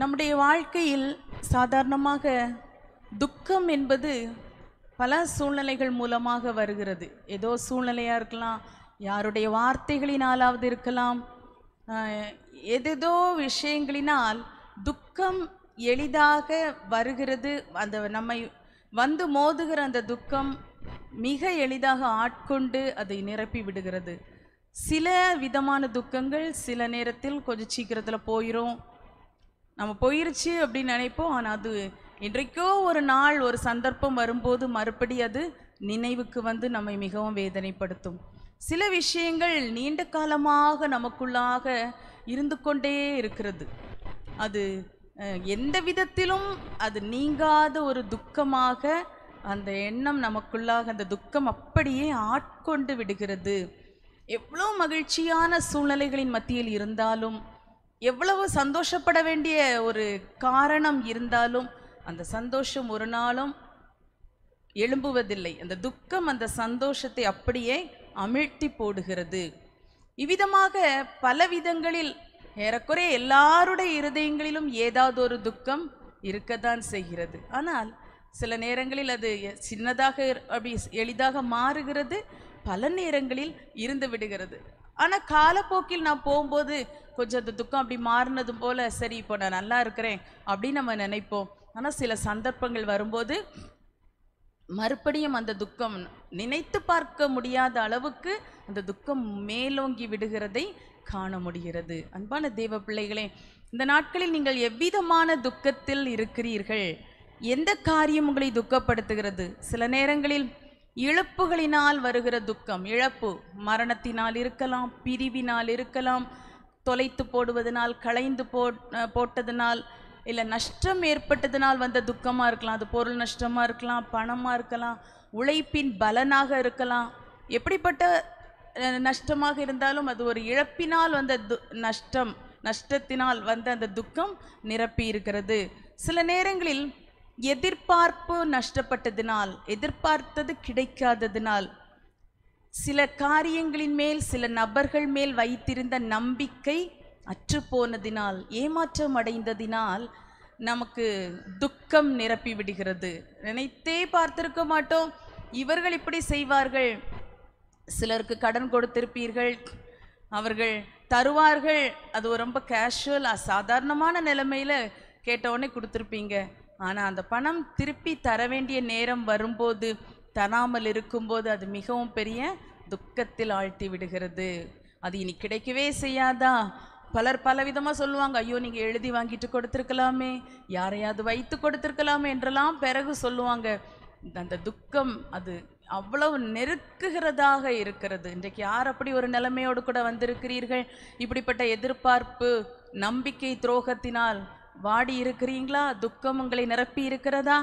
நம்முடைய வாழ்க்கையில் சாதாரணமாக துக்கம் என்பது பல சூழ்நிலைகள் மூலமாக வருகிறது ஏதோ சூழ்நிலையாக இருக்கலாம் யாருடைய வார்த்தைகளினாலாவது இருக்கலாம் எதேதோ விஷயங்களினால் துக்கம் எளிதாக வருகிறது அந்த நம்மை வந்து மோதுகிற அந்த துக்கம் மிக எளிதாக ஆட்கொண்டு அதை நிரப்பி விடுகிறது சில விதமான துக்கங்கள் சில நேரத்தில் கொஞ்சம் சீக்கிரத்தில் போயிடும் நம்ம போயிருச்சு அப்படின்னு நினைப்போம் ஆனால் அது இன்றைக்கோ ஒரு நாள் ஒரு சந்தர்ப்பம் வரும்போது மறுபடி அது நினைவுக்கு வந்து நம்மை மிகவும் வேதனைப்படுத்தும் சில விஷயங்கள் நீண்ட காலமாக நமக்குள்ளாக இருந்து கொண்டே இருக்கிறது அது எந்த விதத்திலும் அது நீங்காத ஒரு துக்கமாக அந்த எண்ணம் நமக்குள்ளாக அந்த துக்கம் அப்படியே ஆட்கொண்டு விடுகிறது எவ்வளோ மகிழ்ச்சியான சூழ்நிலைகளின் மத்தியில் இருந்தாலும் எவ்வளவு சந்தோஷப்பட வேண்டிய ஒரு காரணம் இருந்தாலும் அந்த சந்தோஷம் ஒரு நாளும் எழும்புவதில்லை அந்த துக்கம் அந்த சந்தோஷத்தை அப்படியே அமிழ்த்தி போடுகிறது இவ்விதமாக பல விதங்களில் ஏறக்குறைய எல்லாருடைய இருதயங்களிலும் ஏதாவது ஒரு துக்கம் இருக்கத்தான் செய்கிறது ஆனால் சில நேரங்களில் அது சின்னதாக அப்படி எளிதாக மாறுகிறது பல நேரங்களில் இருந்து விடுகிறது ஆனால் காலப்போக்கில் நான் போகும்போது கொஞ்சம் அந்த துக்கம் அப்படி மாறினது போல் சரி இப்போ நான் நல்லா இருக்கிறேன் அப்படின்னு நம்ம நினைப்போம் ஆனால் சில சந்தர்ப்பங்கள் வரும்போது மறுபடியும் அந்த துக்கம் நினைத்து பார்க்க முடியாத அளவுக்கு அந்த துக்கம் மேலோங்கி விடுகிறதை காண முடிகிறது அன்பான தேவ பிள்ளைகளே இந்த நாட்களில் நீங்கள் எவ்விதமான துக்கத்தில் இருக்கிறீர்கள் எந்த காரியம் உங்களை துக்கப்படுத்துகிறது சில நேரங்களில் இழப்புகளினால் வருகிற துக்கம் இழப்பு மரணத்தினால் இருக்கலாம் பிரிவினால் இருக்கலாம் தொலைத்து போடுவதனால் களைந்து போ போட்டதினால் இல்லை நஷ்டம் ஏற்பட்டதினால் வந்த துக்கமாக இருக்கலாம் அது பொருள் நஷ்டமாக இருக்கலாம் பணமாக இருக்கலாம் உழைப்பின் பலனாக இருக்கலாம் எப்படிப்பட்ட நஷ்டமாக இருந்தாலும் அது ஒரு இழப்பினால் வந்த து நஷ்டம் நஷ்டத்தினால் வந்த அந்த துக்கம் நிரப்பி இருக்கிறது சில நேரங்களில் எதிர்பார்ப்பு நஷ்டப்பட்டதினால் எதிர்பார்த்தது கிடைக்காததினால் சில காரியங்களின் மேல் சில நபர்கள் மேல் வைத்திருந்த நம்பிக்கை அற்றுப்போனதினால் ஏமாற்றம் அடைந்ததினால் நமக்கு துக்கம் நிரப்பி விடுகிறது நினைத்தே பார்த்திருக்க மாட்டோம் இவர்கள் இப்படி செய்வார்கள் சிலருக்கு கடன் கொடுத்திருப்பீர்கள் அவர்கள் தருவார்கள் அது ரொம்ப கேஷுவல் அசாதாரணமான நிலைமையில் கேட்டவுடனே கொடுத்துருப்பீங்க ஆனால் அந்த பணம் திருப்பி தர வேண்டிய நேரம் வரும்போது தராமல் இருக்கும்போது அது மிகவும் பெரிய துக்கத்தில் ஆழ்த்தி விடுகிறது அது இனி கிடைக்கவே செய்யாதா பலர் பலவிதமாக சொல்லுவாங்க ஐயோ நீங்கள் எழுதி வாங்கிட்டு கொடுத்துருக்கலாமே யாரையாவது வைத்து கொடுத்துருக்கலாமே என்றெல்லாம் பிறகு சொல்லுவாங்க அந்த துக்கம் அது அவ்வளவு நெருக்குகிறதாக இருக்கிறது இன்றைக்கு யார் அப்படி ஒரு நிலைமையோடு கூட வந்திருக்கிறீர்கள் இப்படிப்பட்ட எதிர்பார்ப்பு நம்பிக்கை துரோகத்தினால் வாடி இருக்கிறீங்களா துக்கம் உங்களை நிரப்பி இருக்கிறதா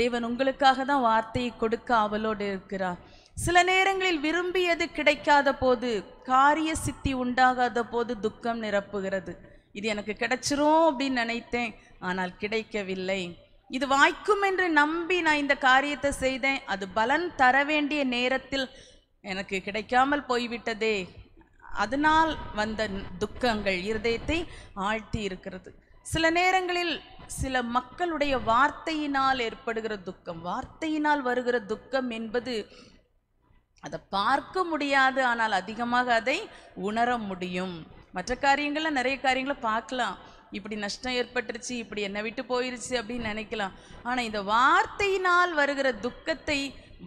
தேவன் உங்களுக்காக தான் வார்த்தையை கொடுக்க அவளோடு இருக்கிறார் சில நேரங்களில் விரும்பியது கிடைக்காத போது காரிய சித்தி உண்டாகாத போது துக்கம் நிரப்புகிறது இது எனக்கு கிடைச்சிரும் அப்படின்னு நினைத்தேன் ஆனால் கிடைக்கவில்லை இது வாய்க்கும் என்று நம்பி நான் இந்த காரியத்தை செய்தேன் அது பலன் தர வேண்டிய நேரத்தில் எனக்கு கிடைக்காமல் போய்விட்டதே அதனால் வந்த துக்கங்கள் இருதயத்தை ஆழ்த்தி இருக்கிறது சில நேரங்களில் சில மக்களுடைய வார்த்தையினால் ஏற்படுகிற துக்கம் வார்த்தையினால் வருகிற துக்கம் என்பது அதை பார்க்க முடியாது ஆனால் அதிகமாக அதை உணர முடியும் மற்ற காரியங்களில் நிறைய காரியங்களை பார்க்கலாம் இப்படி நஷ்டம் ஏற்பட்டுருச்சு இப்படி என்னை விட்டு போயிருச்சு அப்படின்னு நினைக்கலாம் ஆனால் இந்த வார்த்தையினால் வருகிற துக்கத்தை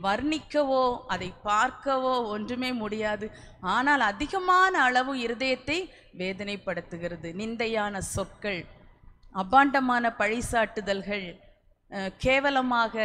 வர்ணிக்கவோ அதை பார்க்கவோ ஒன்றுமே முடியாது ஆனால் அதிகமான அளவு இருதயத்தை வேதனைப்படுத்துகிறது நிந்தையான சொற்கள் அபாண்டமான பழிசாட்டுதல்கள் கேவலமாக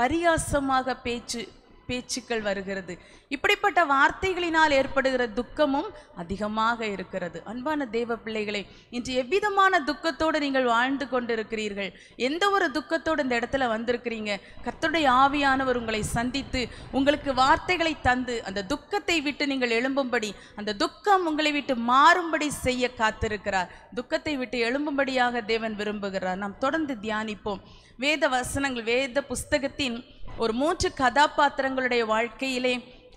பரியாசமாக பேச்சு பேச்சுக்கள் வருகிறது இப்படிப்பட்ட வார்த்தைகளினால் ஏற்படுகிற துக்கமும் அதிகமாக இருக்கிறது அன்பான தேவ பிள்ளைகளை இன்று எவ்விதமான துக்கத்தோடு நீங்கள் வாழ்ந்து கொண்டிருக்கிறீர்கள் எந்த ஒரு துக்கத்தோடு இந்த இடத்துல வந்திருக்கிறீங்க கர்த்தருடைய ஆவியானவர் உங்களை சந்தித்து உங்களுக்கு வார்த்தைகளை தந்து அந்த துக்கத்தை விட்டு நீங்கள் எழும்பும்படி அந்த துக்கம் உங்களை விட்டு மாறும்படி செய்ய காத்திருக்கிறார் துக்கத்தை விட்டு எழும்பும்படியாக தேவன் விரும்புகிறார் நாம் தொடர்ந்து தியானிப்போம் வேத வசனங்கள் வேத புஸ்தகத்தின் ஒரு மூன்று கதாபாத்திரங்களுடைய வாழ்க்கையிலே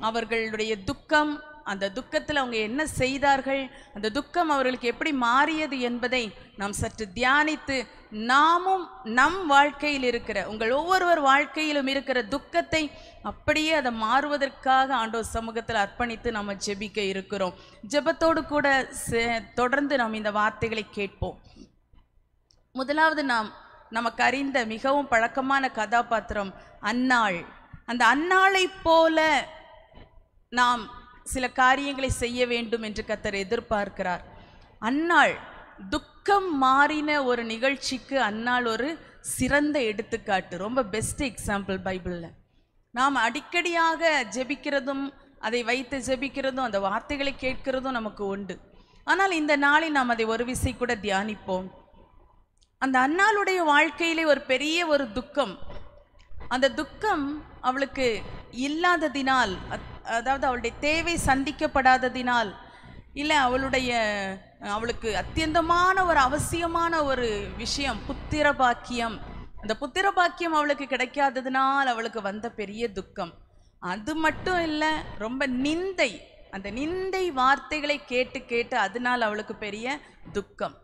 அவர்களுடைய துக்கம் அந்த துக்கத்தில் அவங்க என்ன செய்தார்கள் அந்த துக்கம் அவர்களுக்கு எப்படி மாறியது என்பதை நாம் சற்று தியானித்து நாமும் நம் வாழ்க்கையில் இருக்கிற உங்கள் ஒவ்வொருவர் வாழ்க்கையிலும் இருக்கிற துக்கத்தை அப்படியே அதை மாறுவதற்காக ஆண்டோர் சமூகத்தில் அர்ப்பணித்து நம்ம ஜெபிக்க இருக்கிறோம் ஜெபத்தோடு கூட தொடர்ந்து நாம் இந்த வார்த்தைகளை கேட்போம் முதலாவது நாம் நமக்கு அறிந்த மிகவும் பழக்கமான கதாபாத்திரம் அன்னாள் அந்த அன்னாளை போல நாம் சில காரியங்களை செய்ய வேண்டும் என்று கத்தர் எதிர்பார்க்கிறார் அன்னாள் துக்கம் மாறின ஒரு நிகழ்ச்சிக்கு அன்னாள் ஒரு சிறந்த எடுத்துக்காட்டு ரொம்ப பெஸ்ட் எக்ஸாம்பிள் பைபிளில் நாம் அடிக்கடியாக ஜெபிக்கிறதும் அதை வைத்து ஜெபிக்கிறதும் அந்த வார்த்தைகளை கேட்கிறதும் நமக்கு உண்டு ஆனால் இந்த நாளில் நாம் அதை ஒரு விசை கூட தியானிப்போம் அந்த அண்ணாளுடைய வாழ்க்கையிலே ஒரு பெரிய ஒரு துக்கம் அந்த துக்கம் அவளுக்கு இல்லாததினால் அதாவது அவளுடைய தேவை சந்திக்கப்படாததினால் இல்லை அவளுடைய அவளுக்கு அத்தியந்தமான ஒரு அவசியமான ஒரு விஷயம் புத்திர பாக்கியம் அந்த புத்திர பாக்கியம் அவளுக்கு கிடைக்காததினால் அவளுக்கு வந்த பெரிய துக்கம் அது மட்டும் இல்லை ரொம்ப நிந்தை அந்த நிந்தை வார்த்தைகளை கேட்டு கேட்டு அதனால் அவளுக்கு பெரிய துக்கம்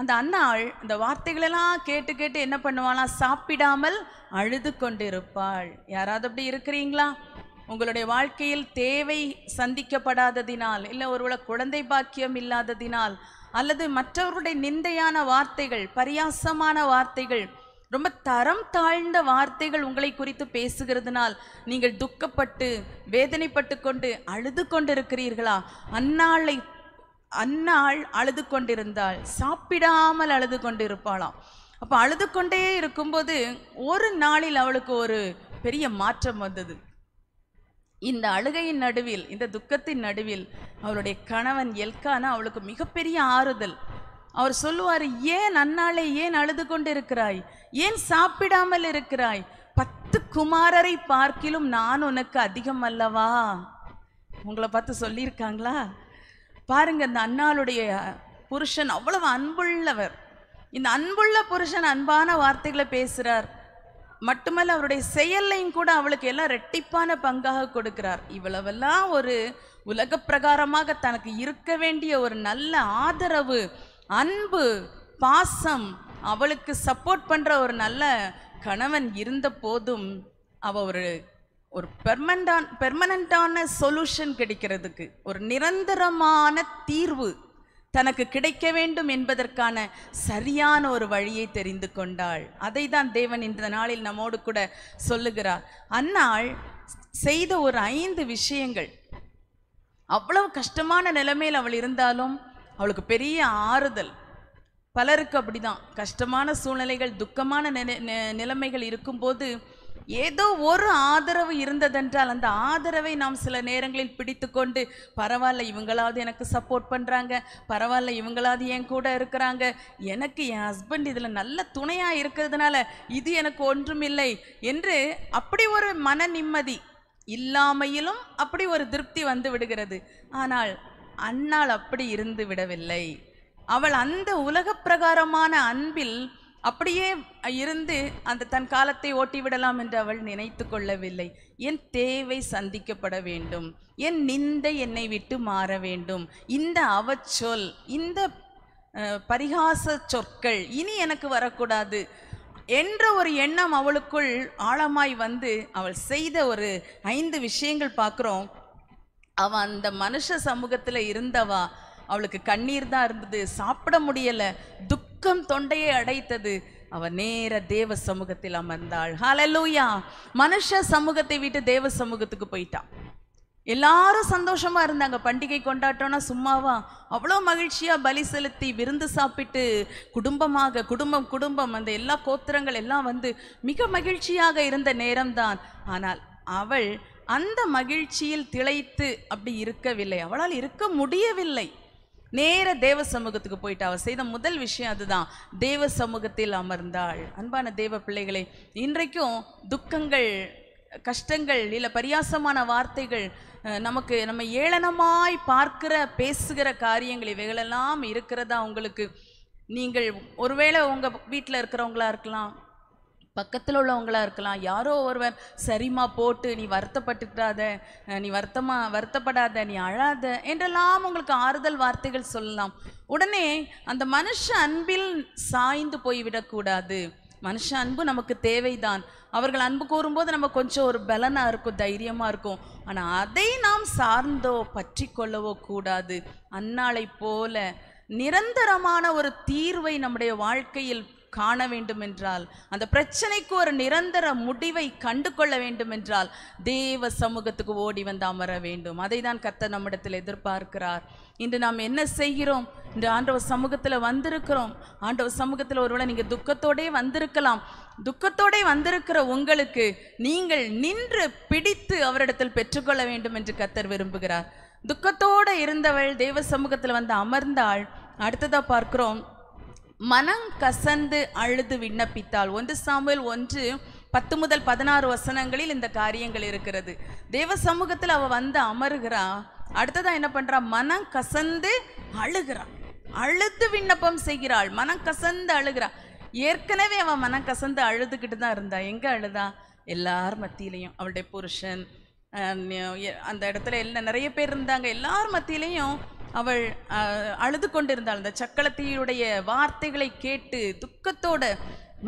அந்த அண்ணாள் இந்த வார்த்தைகளெல்லாம் கேட்டு கேட்டு என்ன பண்ணுவாளாம் சாப்பிடாமல் அழுது கொண்டிருப்பாள் யாராவது அப்படி இருக்கிறீங்களா உங்களுடைய வாழ்க்கையில் தேவை சந்திக்கப்படாததினால் இல்லை ஒருவேளை குழந்தை பாக்கியம் இல்லாததினால் அல்லது மற்றவருடைய நிந்தையான வார்த்தைகள் பரியாசமான வார்த்தைகள் ரொம்ப தரம் தாழ்ந்த வார்த்தைகள் உங்களை குறித்து பேசுகிறதுனால் நீங்கள் துக்கப்பட்டு வேதனைப்பட்டு கொண்டு அழுது கொண்டிருக்கிறீர்களா அந்நாளை அன்னாள் அழுது கொண்டிருந்தாள் சாப்பிடாமல் அழுது கொண்டிருப்பாளாம் அப்போ அழுது கொண்டே இருக்கும்போது ஒரு நாளில் அவளுக்கு ஒரு பெரிய மாற்றம் வந்தது இந்த அழுகையின் நடுவில் இந்த துக்கத்தின் நடுவில் அவளுடைய கணவன் எல்கானா அவளுக்கு மிகப்பெரிய ஆறுதல் அவர் சொல்லுவார் ஏன் அன்னாளை ஏன் அழுது கொண்டிருக்கிறாய் ஏன் சாப்பிடாமல் இருக்கிறாய் பத்து குமாரரை பார்க்கிலும் நான் உனக்கு அதிகம் அல்லவா உங்களை பார்த்து சொல்லியிருக்காங்களா பாருங்க இந்த அண்ணாளுடைய புருஷன் அவ்வளவு அன்புள்ளவர் இந்த அன்புள்ள புருஷன் அன்பான வார்த்தைகளை பேசுகிறார் மட்டுமல்ல அவருடைய செயல்லையும் கூட அவளுக்கு எல்லாம் ரெட்டிப்பான பங்காக கொடுக்கிறார் இவ்வளவெல்லாம் ஒரு உலக பிரகாரமாக தனக்கு இருக்க வேண்டிய ஒரு நல்ல ஆதரவு அன்பு பாசம் அவளுக்கு சப்போர்ட் பண்ணுற ஒரு நல்ல கணவன் இருந்த போதும் அவள் ஒரு ஒரு பெர்மண்டான் பெர்மனண்டான சொல்யூஷன் கிடைக்கிறதுக்கு ஒரு நிரந்தரமான தீர்வு தனக்கு கிடைக்க வேண்டும் என்பதற்கான சரியான ஒரு வழியை தெரிந்து கொண்டாள் அதை தான் தேவன் இந்த நாளில் நம்மோடு கூட சொல்லுகிறார் அந்நாள் செய்த ஒரு ஐந்து விஷயங்கள் அவ்வளவு கஷ்டமான நிலைமையில் அவள் இருந்தாலும் அவளுக்கு பெரிய ஆறுதல் பலருக்கு அப்படிதான் கஷ்டமான சூழ்நிலைகள் துக்கமான நிலைமைகள் இருக்கும்போது ஏதோ ஒரு ஆதரவு இருந்ததென்றால் அந்த ஆதரவை நாம் சில நேரங்களில் பிடித்து கொண்டு பரவாயில்ல இவங்களாவது எனக்கு சப்போர்ட் பண்ணுறாங்க பரவாயில்ல இவங்களாவது என் கூட இருக்கிறாங்க எனக்கு என் ஹஸ்பண்ட் இதில் நல்ல துணையாக இருக்கிறதுனால இது எனக்கு ஒன்றுமில்லை என்று அப்படி ஒரு மன நிம்மதி இல்லாமையிலும் அப்படி ஒரு திருப்தி வந்து விடுகிறது ஆனால் அன்னால் அப்படி இருந்து விடவில்லை அவள் அந்த உலக பிரகாரமான அன்பில் அப்படியே இருந்து அந்த தன் காலத்தை ஓட்டிவிடலாம் என்று அவள் நினைத்து கொள்ளவில்லை என் தேவை சந்திக்கப்பட வேண்டும் என் நிந்தை என்னை விட்டு மாற வேண்டும் இந்த அவச்சொல் இந்த பரிகாச சொற்கள் இனி எனக்கு வரக்கூடாது என்ற ஒரு எண்ணம் அவளுக்குள் ஆழமாய் வந்து அவள் செய்த ஒரு ஐந்து விஷயங்கள் பார்க்குறோம் அவள் அந்த மனுஷ சமூகத்தில் இருந்தவா அவளுக்கு கண்ணீர் தான் இருந்தது சாப்பிட முடியலை துக்க துக்கம் தொண்டையை அடைத்தது அவ நேர தேவ சமூகத்தில் அமர்ந்தாள் ஹலலூயா மனுஷ சமூகத்தை விட்டு தேவ சமூகத்துக்கு போயிட்டான் எல்லாரும் சந்தோஷமா இருந்தாங்க பண்டிகை கொண்டாட்டம்னா சும்மாவா அவ்வளோ மகிழ்ச்சியா பலி செலுத்தி விருந்து சாப்பிட்டு குடும்பமாக குடும்பம் குடும்பம் அந்த எல்லா கோத்திரங்கள் எல்லாம் வந்து மிக மகிழ்ச்சியாக இருந்த நேரம்தான் ஆனால் அவள் அந்த மகிழ்ச்சியில் திளைத்து அப்படி இருக்கவில்லை அவளால் இருக்க முடியவில்லை நேர தேவ சமூகத்துக்கு போயிட்டு அவள் செய்த முதல் விஷயம் அதுதான் தேவ சமூகத்தில் அமர்ந்தாள் அன்பான தேவ பிள்ளைகளை இன்றைக்கும் துக்கங்கள் கஷ்டங்கள் இல்லை பரியாசமான வார்த்தைகள் நமக்கு நம்ம ஏளனமாய் பார்க்கிற பேசுகிற காரியங்கள் இவைகளெல்லாம் இருக்கிறதா உங்களுக்கு நீங்கள் ஒருவேளை உங்கள் வீட்டில் இருக்கிறவங்களா இருக்கலாம் பக்கத்தில் உள்ளவங்களாக இருக்கலாம் யாரோ ஒருவர் சரிமா போட்டு நீ வருத்தப்பட்டுடாத நீ வருத்தமா வருத்தப்படாத நீ அழாத என்றெல்லாம் உங்களுக்கு ஆறுதல் வார்த்தைகள் சொல்லலாம் உடனே அந்த மனுஷ அன்பில் சாய்ந்து போய்விடக்கூடாது மனுஷ அன்பு நமக்கு தேவைதான் அவர்கள் அன்பு கூறும்போது நம்ம கொஞ்சம் ஒரு பலனாக இருக்கும் தைரியமாக இருக்கும் ஆனால் அதை நாம் சார்ந்தோ பற்றி கொள்ளவோ கூடாது அன்னாளை போல நிரந்தரமான ஒரு தீர்வை நம்முடைய வாழ்க்கையில் காண வேண்டுமென்றால் அந்த பிரச்சனைக்கு ஒரு நிரந்தர முடிவை கண்டு கொள்ள வேண்டுமென்றால் தேவ சமூகத்துக்கு ஓடி வந்து அமர வேண்டும் அதை தான் கர்த்தர் நம்மிடத்தில் எதிர்பார்க்கிறார் இன்று நாம் என்ன செய்கிறோம் இன்று ஆண்டவர் சமூகத்தில் வந்திருக்கிறோம் ஆண்டவர் சமூகத்தில் ஒருவேளை நீங்கள் துக்கத்தோடே வந்திருக்கலாம் துக்கத்தோடே வந்திருக்கிற உங்களுக்கு நீங்கள் நின்று பிடித்து அவரிடத்தில் பெற்றுக்கொள்ள வேண்டும் என்று கத்தர் விரும்புகிறார் துக்கத்தோடு இருந்தவள் தேவ சமூகத்தில் வந்து அமர்ந்தாள் அடுத்ததாக பார்க்குறோம் மனம் கசந்து அழுது விண்ணப்பித்தால் ஒன்று சாமுவேல் ஒன்று பத்து முதல் பதினாறு வசனங்களில் இந்த காரியங்கள் இருக்கிறது தேவ சமூகத்தில் அவள் வந்து அமருகிறா அடுத்ததான் என்ன பண்ணுறா மனம் கசந்து அழுகிறா அழுது விண்ணப்பம் செய்கிறாள் மனம் கசந்து அழுகிறா ஏற்கனவே அவன் மனம் கசந்து அழுதுகிட்டு தான் இருந்தா எங்கே அழுதா எல்லார் மத்தியிலையும் அவளுடைய புருஷன் அந்த இடத்துல எல்லாம் நிறைய பேர் இருந்தாங்க எல்லார் மத்தியிலையும் அவள் அழுது கொண்டிருந்தாள் அந்த சக்களத்தியுடைய வார்த்தைகளை கேட்டு துக்கத்தோட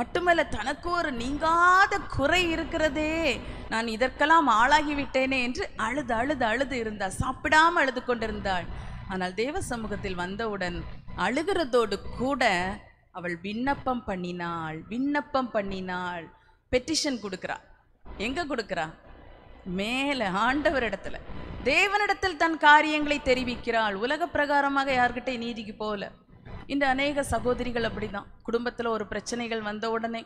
மட்டுமல்ல தனக்கு ஒரு நீங்காத குறை இருக்கிறதே நான் இதற்கெல்லாம் ஆளாகிவிட்டேனே என்று அழுது அழுது அழுது இருந்தாள் சாப்பிடாமல் அழுது கொண்டிருந்தாள் ஆனால் தேவ சமூகத்தில் வந்தவுடன் அழுகிறதோடு கூட அவள் விண்ணப்பம் பண்ணினாள் விண்ணப்பம் பண்ணினாள் பெட்டிஷன் கொடுக்குறா எங்கே கொடுக்குறா மேலே ஆண்டவர் இடத்துல தேவனிடத்தில் தன் காரியங்களை தெரிவிக்கிறாள் உலக பிரகாரமாக யார்கிட்ட நீதிக்கு போகல இந்த அநேக சகோதரிகள் அப்படிதான் குடும்பத்தில் ஒரு பிரச்சனைகள் வந்த உடனே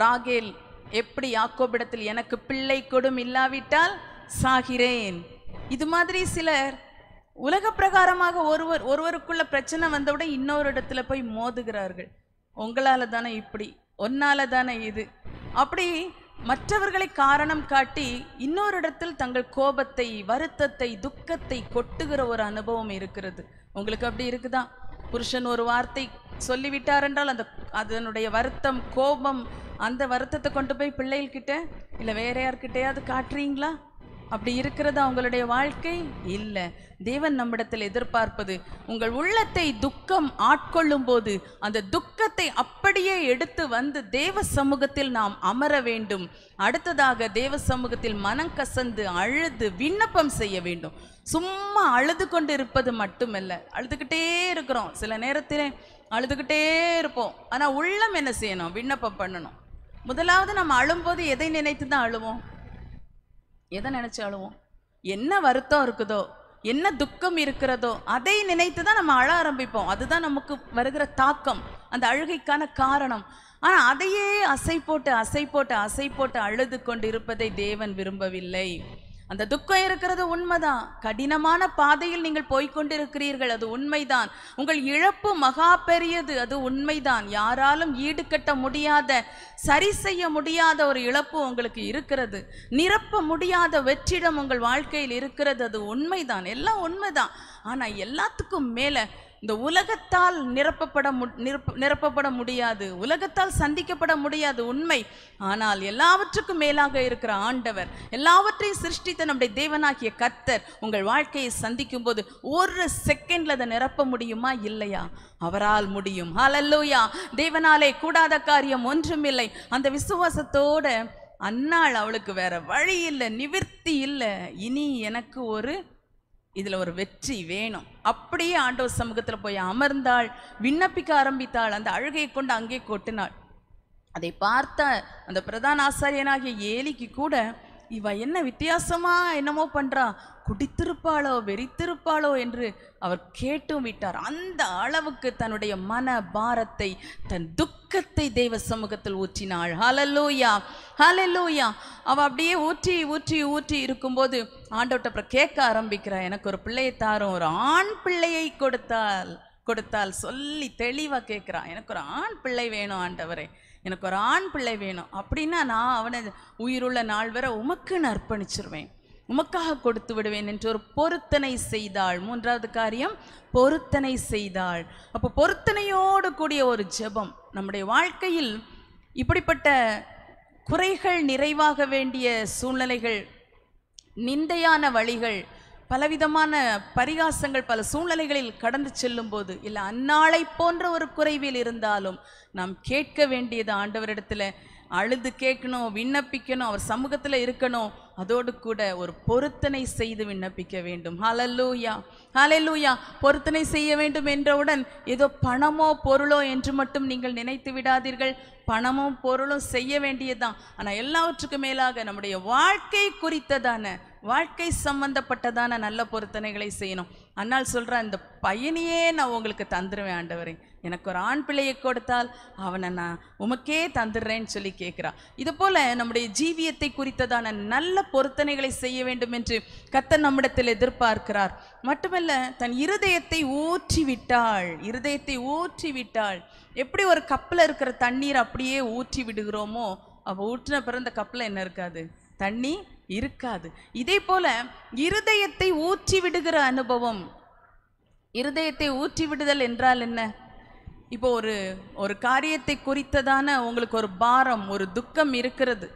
ராகேல் எப்படி யாக்கோபிடத்தில் எனக்கு பிள்ளை கொடும் இல்லாவிட்டால் சாகிறேன் இது மாதிரி சிலர் உலக பிரகாரமாக ஒருவர் ஒருவருக்குள்ள பிரச்சனை வந்தவுடன் இன்னொரு இடத்துல போய் மோதுகிறார்கள் உங்களால் தானே இப்படி ஒன்னால் தானே இது அப்படி மற்றவர்களை காரணம் காட்டி இன்னொரு இடத்தில் தங்கள் கோபத்தை வருத்தத்தை துக்கத்தை கொட்டுகிற ஒரு அனுபவம் இருக்கிறது உங்களுக்கு அப்படி இருக்குதா புருஷன் ஒரு வார்த்தை சொல்லிவிட்டார் என்றால் அந்த அதனுடைய வருத்தம் கோபம் அந்த வருத்தத்தை கொண்டு போய் பிள்ளைகள்கிட்ட இல்லை வேற யார்கிட்டையாவது காட்டுறீங்களா அப்படி இருக்கிறது அவங்களுடைய வாழ்க்கை இல்லை தேவன் நம்மிடத்தில் எதிர்பார்ப்பது உங்கள் உள்ளத்தை துக்கம் ஆட்கொள்ளும் போது அந்த துக்கத்தை அப்படியே எடுத்து வந்து தேவ சமூகத்தில் நாம் அமர வேண்டும் அடுத்ததாக தேவ சமூகத்தில் மனம் கசந்து அழுது விண்ணப்பம் செய்ய வேண்டும் சும்மா அழுது கொண்டு இருப்பது மட்டுமல்ல அழுதுகிட்டே இருக்கிறோம் சில நேரத்தில் அழுதுகிட்டே இருப்போம் ஆனால் உள்ளம் என்ன செய்யணும் விண்ணப்பம் பண்ணணும் முதலாவது நம்ம அழும்போது எதை நினைத்து தான் அழுவோம் எதை நினச்சாலும் என்ன வருத்தம் இருக்குதோ என்ன துக்கம் இருக்கிறதோ அதை நினைத்து தான் நம்ம அழ ஆரம்பிப்போம் அதுதான் நமக்கு வருகிற தாக்கம் அந்த அழுகைக்கான காரணம் ஆனால் அதையே அசை போட்டு அசை போட்டு அசை போட்டு அழுது கொண்டு இருப்பதை தேவன் விரும்பவில்லை அந்த துக்கம் இருக்கிறது உண்மைதான் கடினமான பாதையில் நீங்கள் போய்கொண்டிருக்கிறீர்கள் அது உண்மைதான் உங்கள் இழப்பு மகா பெரியது அது உண்மைதான் யாராலும் ஈடுகட்ட முடியாத சரி செய்ய முடியாத ஒரு இழப்பு உங்களுக்கு இருக்கிறது நிரப்ப முடியாத வெற்றிடம் உங்கள் வாழ்க்கையில் இருக்கிறது அது உண்மைதான் எல்லாம் உண்மைதான் ஆனால் எல்லாத்துக்கும் மேலே இந்த உலகத்தால் நிரப்பப்பட மு நிரப்பப்பட முடியாது உலகத்தால் சந்திக்கப்பட முடியாது உண்மை ஆனால் எல்லாவற்றுக்கும் மேலாக இருக்கிற ஆண்டவர் எல்லாவற்றையும் சிருஷ்டித்த நம்முடைய தேவனாகிய கர்த்தர் உங்கள் வாழ்க்கையை சந்திக்கும் போது ஒரு செகண்ட்ல அதை நிரப்ப முடியுமா இல்லையா அவரால் முடியும் ஹலல்லூயா தேவனாலே கூடாத காரியம் ஒன்றுமில்லை அந்த விசுவாசத்தோட அன்னாள் அவளுக்கு வேற வழி இல்லை நிவிற்த்தி இல்லை இனி எனக்கு ஒரு இதில் ஒரு வெற்றி வேணும் அப்படியே ஆண்டவர் சமூகத்தில் போய் அமர்ந்தாள் விண்ணப்பிக்க ஆரம்பித்தாள் அந்த அழுகையை கொண்டு அங்கே கொட்டினாள் அதை பார்த்த அந்த பிரதான ஆசாரியனாகிய ஏலிக்கு கூட இவ என்ன வித்தியாசமாக என்னமோ பண்ணுறா குடித்திருப்பாளோ வெறித்திருப்பாளோ என்று அவர் கேட்டும் விட்டார் அந்த அளவுக்கு தன்னுடைய மன பாரத்தை தன் துக்கத்தை தெய்வ சமூகத்தில் ஊற்றினாள் ஹலலூயா ஹலலூயா அவள் அப்படியே ஊற்றி ஊற்றி ஊற்றி இருக்கும்போது ஆண்டோட்ட அப்புறம் கேட்க ஆரம்பிக்கிறா எனக்கு ஒரு பிள்ளையை தாரும் ஒரு ஆண் பிள்ளையை கொடுத்தால் கொடுத்தால் சொல்லி தெளிவாக கேட்குறான் எனக்கு ஒரு ஆண் பிள்ளை வேணும் ஆண்டவரே எனக்கு ஒரு ஆண் பிள்ளை வேணும் அப்படின்னா நான் அவனை உயிருள்ள நாள் வரை உமக்குன்னு அர்ப்பணிச்சிருவேன் உமக்காக கொடுத்து விடுவேன் என்று ஒரு பொருத்தனை செய்தாள் மூன்றாவது காரியம் பொருத்தனை செய்தாள் அப்போ பொருத்தனையோடு கூடிய ஒரு ஜெபம் நம்முடைய வாழ்க்கையில் இப்படிப்பட்ட குறைகள் நிறைவாக வேண்டிய சூழ்நிலைகள் நிந்தையான வழிகள் பலவிதமான பரிகாசங்கள் பல சூழ்நிலைகளில் கடந்து செல்லும் போது இல்லை அந்நாளை போன்ற ஒரு குறைவில் இருந்தாலும் நாம் கேட்க வேண்டியது ஆண்டவரிடத்தில் அழுது கேட்கணும் விண்ணப்பிக்கணும் அவர் சமூகத்தில் இருக்கணும் அதோடு கூட ஒரு பொருத்தனை செய்து விண்ணப்பிக்க வேண்டும் ஹலல்லூயா ஹலல்லூயா பொருத்தனை செய்ய வேண்டும் என்றவுடன் ஏதோ பணமோ பொருளோ என்று மட்டும் நீங்கள் நினைத்து விடாதீர்கள் பணமும் பொருளும் செய்ய வேண்டியதுதான் ஆனால் எல்லாவற்றுக்கும் மேலாக நம்முடைய வாழ்க்கை குறித்ததான வாழ்க்கை சம்பந்தப்பட்டதான நல்ல பொருத்தனைகளை செய்யணும் அன்னால் சொல்கிற அந்த பயனையே நான் உங்களுக்கு தந்துடுவேன் ஆண்டவரை எனக்கு ஒரு ஆண் பிள்ளையை கொடுத்தால் அவனை நான் உமக்கே தந்துடுறேன்னு சொல்லி கேட்குறான் இது போல் நம்முடைய ஜீவியத்தை குறித்ததான நல்ல பொருத்தனைகளை செய்ய வேண்டும் என்று கத்த நம்மிடத்தில் எதிர்பார்க்கிறார் மட்டுமல்ல தன் இருதயத்தை ஊற்றி விட்டாள் இருதயத்தை ஊற்றி விட்டாள் எப்படி ஒரு கப்பில் இருக்கிற தண்ணீர் அப்படியே ஊற்றி விடுகிறோமோ அவ ஊற்றின பிறகு அந்த கப்பில் என்ன இருக்காது தண்ணி இருக்காது இதே போல இருதயத்தை ஊற்றி விடுகிற அனுபவம் இருதயத்தை ஊற்றி விடுதல் என்றால் என்ன இப்போ ஒரு ஒரு காரியத்தை குறித்ததான உங்களுக்கு ஒரு பாரம் ஒரு துக்கம் இருக்கிறது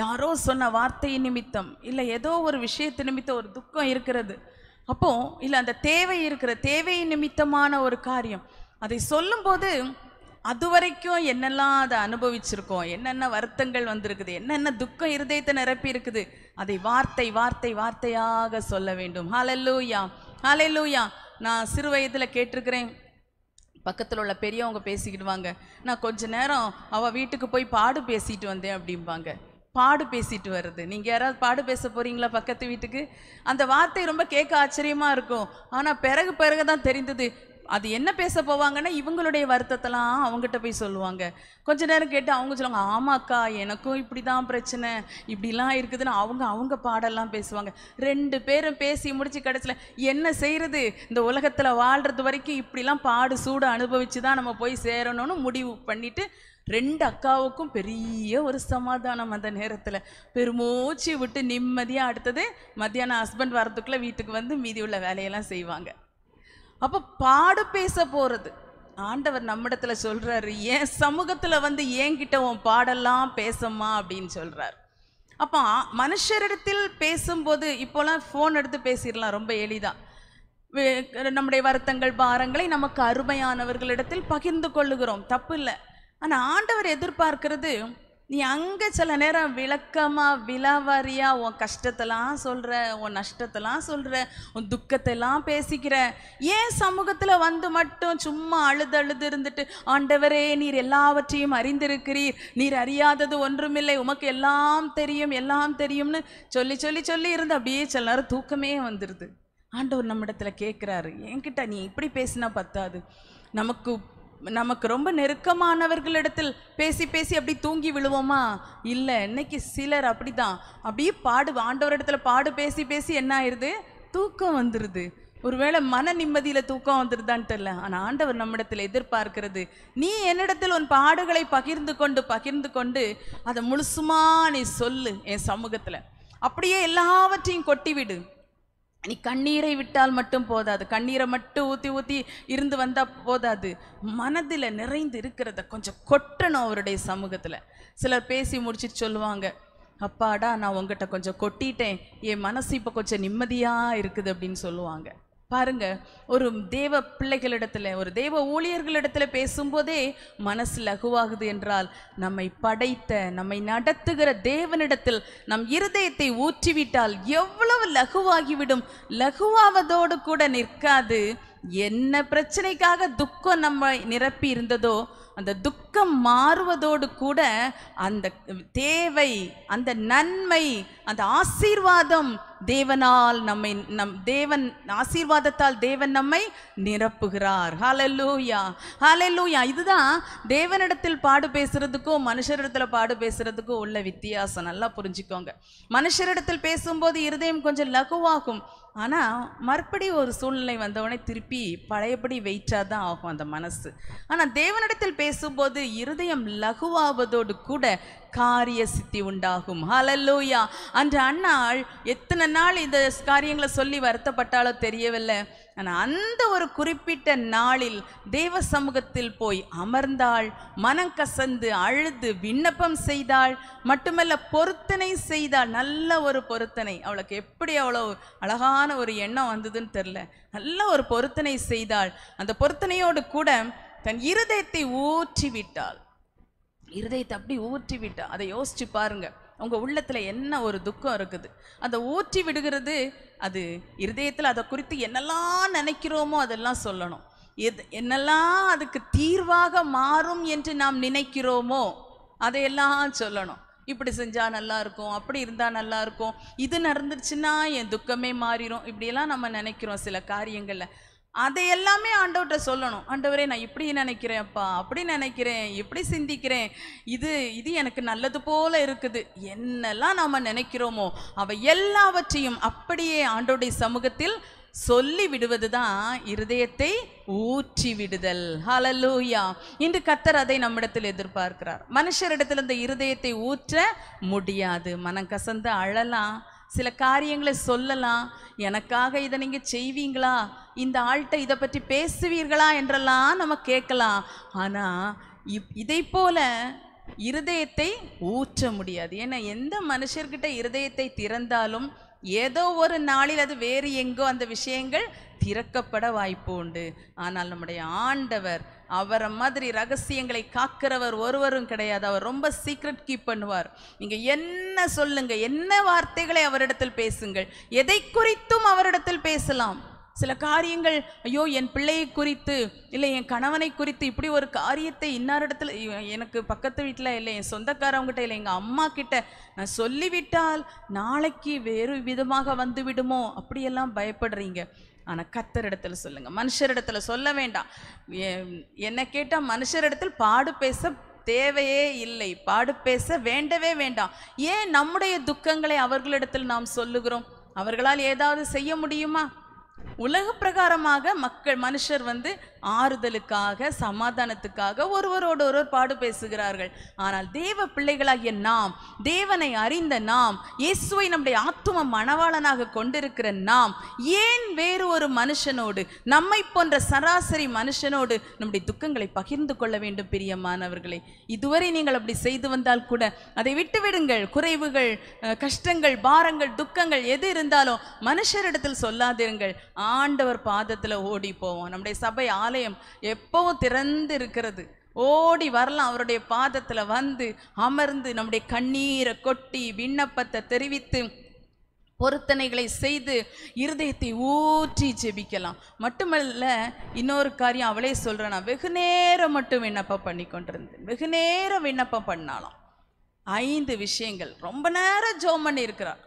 யாரோ சொன்ன வார்த்தை நிமித்தம் இல்லை ஏதோ ஒரு விஷயத்து நிமித்தம் ஒரு துக்கம் இருக்கிறது அப்போ இல்லை அந்த தேவை இருக்கிற தேவை நிமித்தமான ஒரு காரியம் அதை சொல்லும்போது அது வரைக்கும் என்னெல்லாம் அதை அனுபவிச்சிருக்கோம் என்னென்ன வருத்தங்கள் வந்திருக்குது என்னென்ன துக்கம் இருதயத்தை நிரப்பி இருக்குது அதை வார்த்தை வார்த்தை வார்த்தையாக சொல்ல வேண்டும் ஹாலல்லூயா ஹாலல்லூயா நான் சிறு வயதில் கேட்டிருக்கிறேன் பக்கத்தில் உள்ள பெரியவங்க பேசிக்கிடுவாங்க நான் கொஞ்ச நேரம் அவள் வீட்டுக்கு போய் பாடு பேசிட்டு வந்தேன் அப்படிம்பாங்க பாடு பேசிட்டு வருது நீங்கள் யாராவது பாடு பேச போகிறீங்களா பக்கத்து வீட்டுக்கு அந்த வார்த்தை ரொம்ப கேட்க ஆச்சரியமாக இருக்கும் ஆனால் பிறகு பிறகு தான் தெரிந்தது அது என்ன பேச போவாங்கன்னா இவங்களுடைய வருத்தத்தெல்லாம் அவங்ககிட்ட போய் சொல்லுவாங்க கொஞ்ச நேரம் கேட்டு அவங்க சொல்லுவாங்க ஆமாக்கா எனக்கும் இப்படி தான் பிரச்சனை இப்படிலாம் இருக்குதுன்னு அவங்க அவங்க பாடெல்லாம் பேசுவாங்க ரெண்டு பேரும் பேசி முடிச்சு கிடச்சில என்ன செய்கிறது இந்த உலகத்தில் வாழ்கிறது வரைக்கும் இப்படிலாம் பாடு சூடு அனுபவித்து தான் நம்ம போய் சேரணும்னு முடிவு பண்ணிவிட்டு ரெண்டு அக்காவுக்கும் பெரிய ஒரு சமாதானம் அந்த நேரத்தில் பெருமூச்சு விட்டு நிம்மதியாக அடுத்தது மத்தியானம் ஹஸ்பண்ட் வரத்துக்குள்ளே வீட்டுக்கு வந்து மீதி உள்ள வேலையெல்லாம் செய்வாங்க அப்போ பாடு பேச போகிறது ஆண்டவர் நம்மிடத்துல சொல்கிறாரு ஏன் சமூகத்தில் வந்து ஏங்கிட்ட உன் பாடெல்லாம் பேசம்மா அப்படின்னு சொல்கிறார் அப்போ மனுஷரிடத்தில் பேசும்போது இப்போலாம் ஃபோன் எடுத்து பேசிடலாம் ரொம்ப எளிதாக நம்முடைய வருத்தங்கள் பாரங்களை நமக்கு அருமையானவர்களிடத்தில் பகிர்ந்து கொள்ளுகிறோம் தப்பு இல்லை ஆனால் ஆண்டவர் எதிர்பார்க்கிறது நீ அங்கே சில நேரம் விளக்கமாக விலாவாரியாக உன் கஷ்டத்தெல்லாம் சொல்கிற உன் நஷ்டத்தெல்லாம் சொல்கிற உன் துக்கத்தெல்லாம் பேசிக்கிற ஏன் சமூகத்தில் வந்து மட்டும் சும்மா அழுது அழுது இருந்துட்டு ஆண்டவரே நீர் எல்லாவற்றையும் அறிந்திருக்கிறீர் நீர் அறியாதது ஒன்றுமில்லை உமக்கு எல்லாம் தெரியும் எல்லாம் தெரியும்னு சொல்லி சொல்லி சொல்லி இருந்து அப்படியே சில நேரம் தூக்கமே வந்துடுது ஆண்டவர் நம்மிடத்தில் கேட்குறாரு என்கிட்ட நீ இப்படி பேசினா பத்தாது நமக்கு நமக்கு ரொம்ப நெருக்கமானவர்களிடத்தில் பேசி பேசி அப்படி தூங்கி விழுவோமா இல்லை இன்னைக்கு சிலர் அப்படி தான் அப்படியே பாடு ஆண்டவரிடத்துல பாடு பேசி பேசி என்ன ஆயிடுது தூக்கம் வந்துடுது ஒருவேளை மன நிம்மதியில் தூக்கம் வந்துடுதான்னு தெரியல ஆனால் ஆண்டவர் நம்மிடத்தில் எதிர்பார்க்கிறது நீ என்னிடத்தில் உன் பாடுகளை பகிர்ந்து கொண்டு பகிர்ந்து கொண்டு அதை முழுசுமா நீ சொல்லு என் சமூகத்தில் அப்படியே எல்லாவற்றையும் கொட்டிவிடு நீ கண்ணீரை விட்டால் மட்டும் போதாது கண்ணீரை மட்டும் ஊற்றி ஊற்றி இருந்து வந்தால் போதாது மனதில் நிறைந்து இருக்கிறத கொஞ்சம் கொட்டணும் அவருடைய சமூகத்தில் சிலர் பேசி முடிச்சுட்டு சொல்லுவாங்க அப்பாடா நான் உங்ககிட்ட கொஞ்சம் கொட்டிட்டேன் என் மனசு இப்போ கொஞ்சம் நிம்மதியாக இருக்குது அப்படின்னு சொல்லுவாங்க பாருங்க ஒரு தேவ பிள்ளைகளிடத்துல ஒரு தேவ ஊழியர்களிடத்துல பேசும்போதே மனசு லகுவாகுது என்றால் நம்மை படைத்த நம்மை நடத்துகிற தேவனிடத்தில் நம் இருதயத்தை ஊற்றிவிட்டால் எவ்வளவு லகுவாகிவிடும் லகுவாவதோடு கூட நிற்காது என்ன பிரச்சனைக்காக துக்கம் நம்ம நிரப்பி இருந்ததோ அந்த துக்கம் மாறுவதோடு கூட அந்த தேவை அந்த நன்மை அந்த ஆசீர்வாதம் தேவனால் நம்மை நம் தேவன் ஆசீர்வாதத்தால் தேவன் நம்மை நிரப்புகிறார் ஹாலெல்லூயா ஹாலெல்லூயா இதுதான் தேவனிடத்தில் பாடு பேசுறதுக்கும் மனுஷரிடத்தில் பாடு பேசுறதுக்கும் உள்ள வித்தியாசம் நல்லா புரிஞ்சுக்கோங்க மனுஷரிடத்தில் பேசும்போது இருதயம் கொஞ்சம் லகுவாகும் ஆனால் மறுபடி ஒரு சூழ்நிலை வந்தவொடனே திருப்பி பழையபடி வெயிட்டாக தான் ஆகும் அந்த மனசு ஆனால் தேவனிடத்தில் பேசும்போது இருதயம் லகுவாவதோடு கூட காரிய சித்தி உண்டாகும் ஹலல்லூயா அன்று அண்ணாள் எத்தனை நாள் இந்த காரியங்களை சொல்லி வருத்தப்பட்டாலோ தெரியவில்லை ஆனால் அந்த ஒரு குறிப்பிட்ட நாளில் தேவ சமூகத்தில் போய் அமர்ந்தாள் மனம் கசந்து அழுது விண்ணப்பம் செய்தாள் மட்டுமல்ல பொருத்தனை செய்தாள் நல்ல ஒரு பொருத்தனை அவளுக்கு எப்படி அவ்வளோ அழகான ஒரு எண்ணம் வந்ததுன்னு தெரில நல்ல ஒரு பொருத்தனை செய்தாள் அந்த பொருத்தனையோடு கூட தன் இருதயத்தை ஊற்றி விட்டாள் இருதயத்தை அப்படி ஊற்றி விட்டா அதை யோசிச்சு பாருங்க உங்கள் உள்ளத்தில் என்ன ஒரு துக்கம் இருக்குது அதை ஊற்றி விடுகிறது அது இருதயத்தில் அதை குறித்து என்னெல்லாம் நினைக்கிறோமோ அதெல்லாம் சொல்லணும் எது என்னெல்லாம் அதுக்கு தீர்வாக மாறும் என்று நாம் நினைக்கிறோமோ அதையெல்லாம் சொல்லணும் இப்படி செஞ்சால் நல்லா இருக்கும் அப்படி இருந்தால் நல்லா இருக்கும் இது நடந்துருச்சுன்னா என் துக்கமே மாறிடும் இப்படியெல்லாம் நம்ம நினைக்கிறோம் சில காரியங்களில் அதை எல்லாமே ஆண்டவர்கிட்ட சொல்லணும் ஆண்டவரே நான் இப்படி நினைக்கிறேன் அப்பா அப்படி நினைக்கிறேன் இப்படி சிந்திக்கிறேன் இது இது எனக்கு நல்லது போல இருக்குது என்னெல்லாம் நாம் நினைக்கிறோமோ அவை எல்லாவற்றையும் அப்படியே ஆண்டோடைய சமூகத்தில் சொல்லி விடுவது தான் இருதயத்தை ஊற்றி விடுதல் ஹலலூயா இன்று கத்தர் அதை நம்மிடத்தில் எதிர்பார்க்கிறார் மனுஷரிடத்தில் இந்த இருதயத்தை ஊற்ற முடியாது மனம் கசந்து அழலாம் சில காரியங்களை சொல்லலாம் எனக்காக இதை நீங்கள் செய்வீங்களா இந்த ஆள்கிட்ட இதை பற்றி பேசுவீர்களா என்றெல்லாம் நம்ம கேட்கலாம் ஆனால் இப் இதை போல இருதயத்தை ஊற்ற முடியாது ஏன்னா எந்த மனுஷர்கிட்ட இருதயத்தை திறந்தாலும் ஏதோ ஒரு நாளில் அது வேறு எங்கோ அந்த விஷயங்கள் திறக்கப்பட வாய்ப்பு உண்டு ஆனால் நம்முடைய ஆண்டவர் அவரை மாதிரி ரகசியங்களை காக்கிறவர் ஒருவரும் கிடையாது அவர் ரொம்ப சீக்ரெட் கீப் பண்ணுவார் நீங்கள் என்ன சொல்லுங்கள் என்ன வார்த்தைகளை அவரிடத்தில் பேசுங்கள் எதை குறித்தும் அவரிடத்தில் பேசலாம் சில காரியங்கள் ஐயோ என் பிள்ளையை குறித்து இல்லை என் கணவனை குறித்து இப்படி ஒரு காரியத்தை இன்னாரிடத்தில் எனக்கு பக்கத்து வீட்டில் இல்லை என் சொந்தக்காரவங்ககிட்ட இல்லை எங்கள் அம்மா கிட்ட நான் சொல்லிவிட்டால் நாளைக்கு வேறு விதமாக வந்து விடுமோ அப்படியெல்லாம் பயப்படுறீங்க ஆனால் கத்தரிடத்தில் சொல்லுங்கள் மனுஷரிடத்தில் சொல்ல வேண்டாம் என்னை கேட்டால் மனுஷரிடத்தில் பாடு பேச தேவையே இல்லை பாடு பேச வேண்டவே வேண்டாம் ஏன் நம்முடைய துக்கங்களை அவர்களிடத்தில் நாம் சொல்லுகிறோம் அவர்களால் ஏதாவது செய்ய முடியுமா உலக பிரகாரமாக மக்கள் மனுஷர் வந்து ஆறுதலுக்காக சமாதானத்துக்காக ஒருவரோடு ஒருவர் பாடு பேசுகிறார்கள் ஆனால் தேவ பிள்ளைகளாகிய நாம் தேவனை அறிந்த நாம் இயேசுவை நம்முடைய ஆத்தும மனவாளனாக கொண்டிருக்கிற நாம் ஏன் வேறு ஒரு மனுஷனோடு நம்மை போன்ற சராசரி மனுஷனோடு நம்முடைய துக்கங்களை பகிர்ந்து கொள்ள வேண்டும் பிரியமானவர்களே இதுவரை நீங்கள் அப்படி செய்து வந்தால் கூட அதை விட்டுவிடுங்கள் குறைவுகள் கஷ்டங்கள் பாரங்கள் துக்கங்கள் எது இருந்தாலும் மனுஷரிடத்தில் சொல்லாதிருங்கள் ஆண்டவர் பாதத்தில் ஓடி போவோம் நம்முடைய சபை ஆள் ஆலயம் எப்பவும் திறந்து இருக்கிறது ஓடி வரலாம் அவருடைய பாதத்தில் வந்து அமர்ந்து நம்முடைய கண்ணீரை கொட்டி விண்ணப்பத்தை தெரிவித்து பொருத்தனைகளை செய்து இருதயத்தை ஊற்றி ஜெபிக்கலாம் மட்டுமல்ல இன்னொரு காரியம் அவளே சொல்கிறேன் வெகு நேரம் மட்டும் விண்ணப்பம் பண்ணி கொண்டிருந்தேன் வெகு நேரம் விண்ணப்பம் பண்ணாலாம் ஐந்து விஷயங்கள் ரொம்ப நேரம் ஜோம் பண்ணி இருக்கிறார்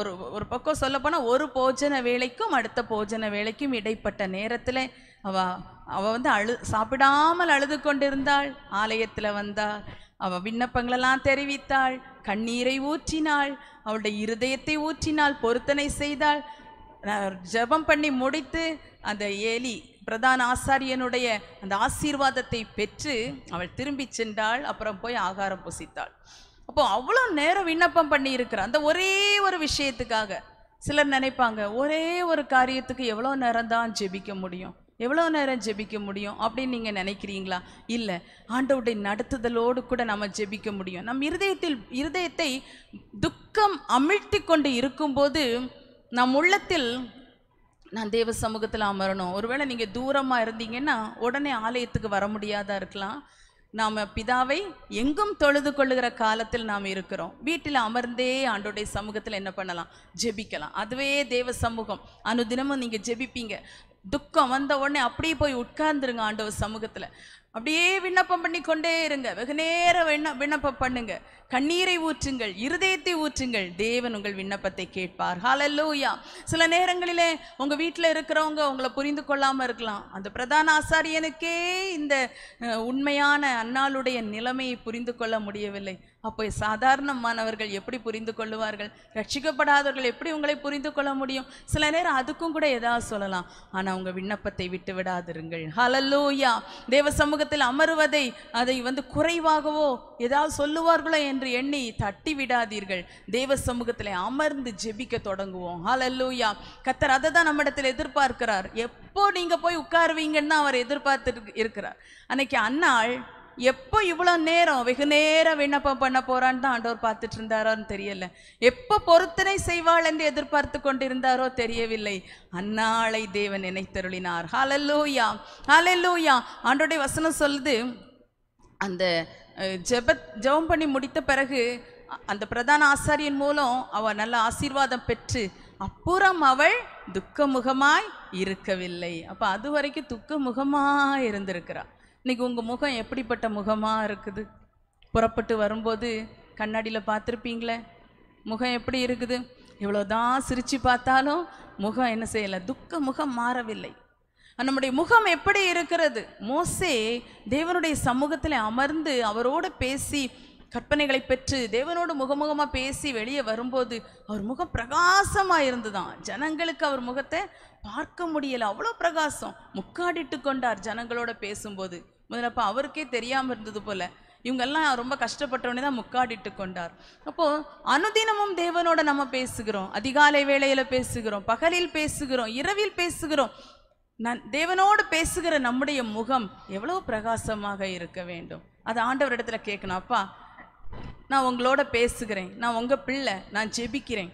ஒரு ஒரு பக்கம் சொல்லப்போனால் ஒரு போஜன வேலைக்கும் அடுத்த போஜன வேலைக்கும் இடைப்பட்ட நேரத்தில் அவ அவ வந்து அழு சாப்பிடாமல் அழுது கொண்டிருந்தாள் ஆலயத்தில் வந்தாள் அவ விண்ணப்பங்களெல்லாம் தெரிவித்தாள் கண்ணீரை ஊற்றினாள் அவளுடைய இருதயத்தை ஊற்றினாள் பொருத்தனை செய்தாள் ஜபம் பண்ணி முடித்து அந்த ஏலி பிரதான ஆசாரியனுடைய அந்த ஆசீர்வாதத்தை பெற்று அவள் திரும்பி சென்றாள் அப்புறம் போய் ஆகாரம் புசித்தாள் அப்போ அவ்வளோ நேரம் விண்ணப்பம் பண்ணி இருக்கிற அந்த ஒரே ஒரு விஷயத்துக்காக சிலர் நினைப்பாங்க ஒரே ஒரு காரியத்துக்கு எவ்வளோ நேரம் தான் ஜெபிக்க முடியும் எவ்வளோ நேரம் ஜெபிக்க முடியும் அப்படின்னு நீங்கள் நினைக்கிறீங்களா இல்லை ஆண்டவுடைய நடத்துதலோடு கூட நம்ம ஜெபிக்க முடியும் நம் இருதயத்தில் இருதயத்தை துக்கம் அமிழ்த்தி கொண்டு இருக்கும்போது நம் உள்ளத்தில் நான் தேவ சமூகத்தில் அமரணும் ஒருவேளை நீங்கள் தூரமாக இருந்தீங்கன்னா உடனே ஆலயத்துக்கு வர முடியாதா இருக்கலாம் நாம் பிதாவை எங்கும் தொழுது கொள்ளுகிற காலத்தில் நாம் இருக்கிறோம் வீட்டில் அமர்ந்தே ஆண்டோடைய சமூகத்தில் என்ன பண்ணலாம் ஜெபிக்கலாம் அதுவே தேவ சமூகம் அனுதினமும் நீங்கள் ஜெபிப்பீங்க துக்கம் வந்த உடனே அப்படியே போய் உட்கார்ந்துருங்க ஆண்டவர் சமூகத்தில் அப்படியே விண்ணப்பம் பண்ணி கொண்டே இருங்க வெகு நேரம் விண்ண விண்ணப்பம் பண்ணுங்க கண்ணீரை ஊற்றுங்கள் இருதயத்தை ஊற்றுங்கள் தேவன் உங்கள் விண்ணப்பத்தை கேட்பார் ஹாலல்லூயா சில நேரங்களிலே உங்கள் வீட்டில் இருக்கிறவங்க உங்களை புரிந்து கொள்ளாமல் இருக்கலாம் அந்த பிரதான ஆசாரியனுக்கே இந்த உண்மையான அன்னாளுடைய நிலைமையை புரிந்து கொள்ள முடியவில்லை அப்போ சாதாரணமானவர்கள் எப்படி புரிந்து கொள்ளுவார்கள் ரட்சிக்கப்படாதவர்கள் எப்படி உங்களை புரிந்து கொள்ள முடியும் சில நேரம் அதுக்கும் கூட ஏதாவது சொல்லலாம் ஆனால் உங்கள் விண்ணப்பத்தை விட்டு விடாதிருங்கள் ஹலல்லூயா தேவ சமூகத்தில் அமருவதை அதை வந்து குறைவாகவோ ஏதாவது சொல்லுவார்களோ என்று எண்ணி தட்டி விடாதீர்கள் தேவ சமூகத்தில் அமர்ந்து ஜெபிக்க தொடங்குவோம் ஹலல்லூயா கத்தர் அதை தான் நம்மிடத்தில் எதிர்பார்க்கிறார் எப்போ நீங்கள் போய் உட்காருவீங்கன்னு அவர் எதிர்பார்த்து இருக்கிறார் அன்னைக்கு அன்னாள் எப்போ இவ்வளோ நேரம் வெகு நேரம் விண்ணப்பம் பண்ண போறான்னு தான் ஆண்டவர் பார்த்துட்டு இருந்தாரோன்னு தெரியல எப்போ பொருத்தனை செய்வாள் என்று எதிர்பார்த்து கொண்டிருந்தாரோ தெரியவில்லை அந்நாளை தேவன் நினைத்தருளினார் ஹலல்லூயா ஹலல்லூயா ஆண்டோடைய வசனம் சொல்லுது அந்த ஜெபத் ஜெபம் பண்ணி முடித்த பிறகு அந்த பிரதான ஆசாரியின் மூலம் அவள் நல்ல ஆசீர்வாதம் பெற்று அப்புறம் அவள் துக்கமுகமாய் இருக்கவில்லை அப்போ அது வரைக்கும் துக்கமுகமாக இருந்திருக்கிறாள் இன்றைக்கி உங்கள் முகம் எப்படிப்பட்ட முகமாக இருக்குது புறப்பட்டு வரும்போது கண்ணாடியில் பார்த்துருப்பீங்களே முகம் எப்படி இருக்குது இவ்வளோதான் சிரித்து பார்த்தாலும் முகம் என்ன செய்யலை துக்க முகம் மாறவில்லை நம்முடைய முகம் எப்படி இருக்கிறது மோசே தேவனுடைய சமூகத்தில் அமர்ந்து அவரோடு பேசி கற்பனைகளை பெற்று தேவனோடு முகமுகமாக பேசி வெளியே வரும்போது அவர் முகம் பிரகாசமாக இருந்துதான் ஜனங்களுக்கு அவர் முகத்தை பார்க்க முடியலை அவ்வளோ பிரகாசம் முக்காடிட்டு கொண்டார் ஜனங்களோட பேசும்போது முதல்ல அப்போ அவருக்கே தெரியாமல் இருந்தது போல இவங்கெல்லாம் ரொம்ப கஷ்டப்பட்டவனே தான் முக்காடிட்டு கொண்டார் அப்போது அனுதினமும் தேவனோட நம்ம பேசுகிறோம் அதிகாலை வேளையில் பேசுகிறோம் பகலில் பேசுகிறோம் இரவில் பேசுகிறோம் நான் தேவனோடு பேசுகிற நம்முடைய முகம் எவ்வளவு பிரகாசமாக இருக்க வேண்டும் அது ஆண்டவர் இடத்துல கேட்கணும் அப்பா நான் உங்களோட பேசுகிறேன் நான் உங்கள் பிள்ளை நான் ஜெபிக்கிறேன்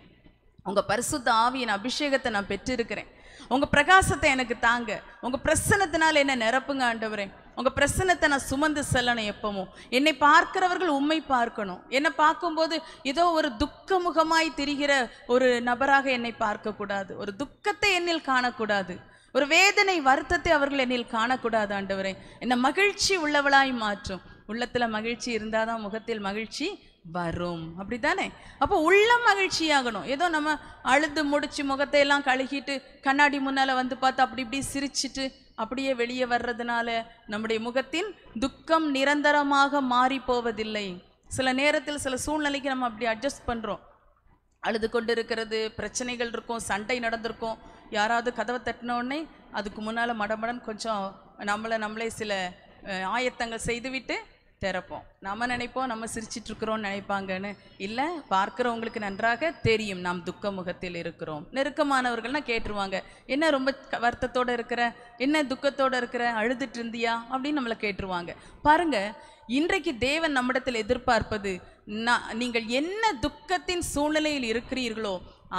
உங்கள் பரிசுத்த ஆவியின் அபிஷேகத்தை நான் பெற்றிருக்கிறேன் உங்கள் பிரகாசத்தை எனக்கு தாங்க உங்கள் பிரசனத்தினால் என்ன நிரப்புங்க ஆண்டவரேன் உங்கள் பிரசனத்தை நான் சுமந்து செல்லணும் எப்பவும் என்னை பார்க்கிறவர்கள் உண்மை பார்க்கணும் என்னை பார்க்கும்போது ஏதோ ஒரு துக்க முகமாய் திரிகிற ஒரு நபராக என்னை பார்க்கக்கூடாது ஒரு துக்கத்தை என்னில் காணக்கூடாது ஒரு வேதனை வருத்தத்தை அவர்கள் என்னில் காணக்கூடாது ஆண்டவரை என்னை மகிழ்ச்சி உள்ளவளாய் மாற்றும் உள்ளத்தில் மகிழ்ச்சி இருந்தால் தான் முகத்தில் மகிழ்ச்சி வரும் அப்படித்தானே அப்போ உள்ள மகிழ்ச்சியாகணும் ஏதோ நம்ம அழுது முடிச்சு முகத்தையெல்லாம் கழுகிட்டு கண்ணாடி முன்னால் வந்து பார்த்து அப்படி இப்படி சிரிச்சிட்டு அப்படியே வெளியே வர்றதுனால நம்முடைய முகத்தின் துக்கம் நிரந்தரமாக மாறி போவதில்லை சில நேரத்தில் சில சூழ்நிலைக்கு நம்ம அப்படி அட்ஜஸ்ட் பண்ணுறோம் அழுது கொண்டு இருக்கிறது பிரச்சனைகள் இருக்கும் சண்டை நடந்திருக்கும் யாராவது கதவை தட்டினோடனே அதுக்கு முன்னால் மடமடன் கொஞ்சம் நம்மளை நம்மளே சில ஆயத்தங்கள் செய்துவிட்டு திறப்போம் நம்ம நினைப்போம் நம்ம சிரிச்சிட்ருக்கிறோம்னு நினைப்பாங்கன்னு இல்லை பார்க்குறவங்களுக்கு நன்றாக தெரியும் நாம் துக்க முகத்தில் இருக்கிறோம் நெருக்கமானவர்கள்னா கேட்டுருவாங்க என்ன ரொம்ப வருத்தத்தோடு இருக்கிற என்ன துக்கத்தோடு இருக்கிற அழுதுட்டு இருந்தியா அப்படின்னு நம்மளை கேட்டுருவாங்க பாருங்கள் இன்றைக்கு தேவன் நம்மிடத்தில் எதிர்பார்ப்பது நான் நீங்கள் என்ன துக்கத்தின் சூழ்நிலையில் இருக்கிறீர்களோ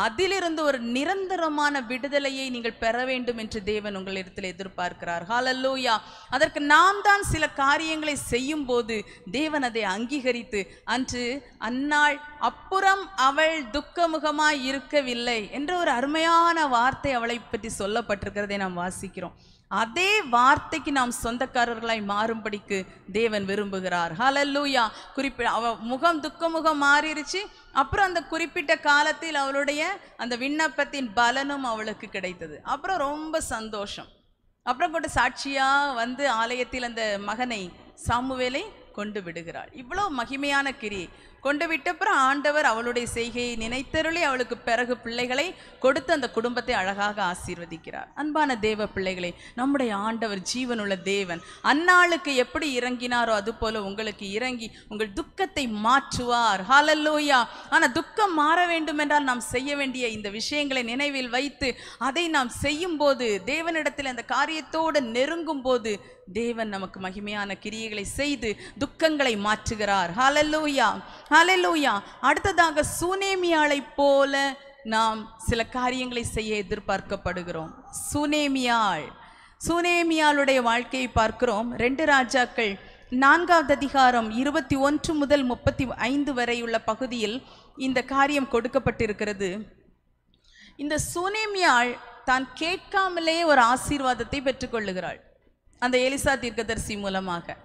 அதிலிருந்து ஒரு நிரந்தரமான விடுதலையை நீங்கள் பெற வேண்டும் என்று தேவன் உங்களிடத்தில் எதிர்பார்க்கிறார் ஹாலல்லூயா அதற்கு நாம் தான் சில காரியங்களை செய்யும் போது தேவன் அதை அங்கீகரித்து அன்று அந்நாள் அப்புறம் அவள் துக்கமுகமாய் இருக்கவில்லை என்ற ஒரு அருமையான வார்த்தை அவளை பற்றி சொல்லப்பட்டிருக்கிறதை நாம் வாசிக்கிறோம் அதே வார்த்தைக்கு நாம் சொந்தக்காரர்களாய் மாறும்படிக்கு தேவன் விரும்புகிறார் ஹலல்லூயா குறிப்பிட அவ முகம் துக்கமுகம் மாறிடுச்சு அப்புறம் அந்த குறிப்பிட்ட காலத்தில் அவளுடைய அந்த விண்ணப்பத்தின் பலனும் அவளுக்கு கிடைத்தது அப்புறம் ரொம்ப சந்தோஷம் அப்புறம் கொண்டு சாட்சியாக வந்து ஆலயத்தில் அந்த மகனை சாமுவேலை கொண்டு விடுகிறாள் இவ்வளோ மகிமையான கிரி கொண்டு விட்டப்புறம் ஆண்டவர் அவளுடைய செய்கையை நினைத்தருளி அவளுக்கு பிறகு பிள்ளைகளை கொடுத்து அந்த குடும்பத்தை அழகாக ஆசீர்வதிக்கிறார் அன்பான தேவ பிள்ளைகளை நம்முடைய ஆண்டவர் ஜீவனுள்ள தேவன் அந்நாளுக்கு எப்படி இறங்கினாரோ அதுபோல உங்களுக்கு இறங்கி உங்கள் துக்கத்தை மாற்றுவார் ஹாலல்லோயா ஆனால் துக்கம் மாற வேண்டும் என்றால் நாம் செய்ய வேண்டிய இந்த விஷயங்களை நினைவில் வைத்து அதை நாம் செய்யும் போது தேவனிடத்தில் அந்த காரியத்தோடு நெருங்கும் போது தேவன் நமக்கு மகிமையான கிரியைகளை செய்து துக்கங்களை மாற்றுகிறார் ஹலலூயா ஹலலூயா அடுத்ததாக சூனேமியாளை போல நாம் சில காரியங்களை செய்ய எதிர்பார்க்கப்படுகிறோம் சுனேமியாள் சுனேமியாளுடைய வாழ்க்கையை பார்க்கிறோம் ரெண்டு ராஜாக்கள் நான்காவது அதிகாரம் இருபத்தி ஒன்று முதல் முப்பத்தி ஐந்து வரை உள்ள பகுதியில் இந்த காரியம் கொடுக்கப்பட்டிருக்கிறது இந்த சுனேமியாள் தான் கேட்காமலே ஒரு ஆசீர்வாதத்தை பெற்றுக்கொள்ளுகிறாள் அந்த எலிசா தீர்க்கதரிசி மூலமாக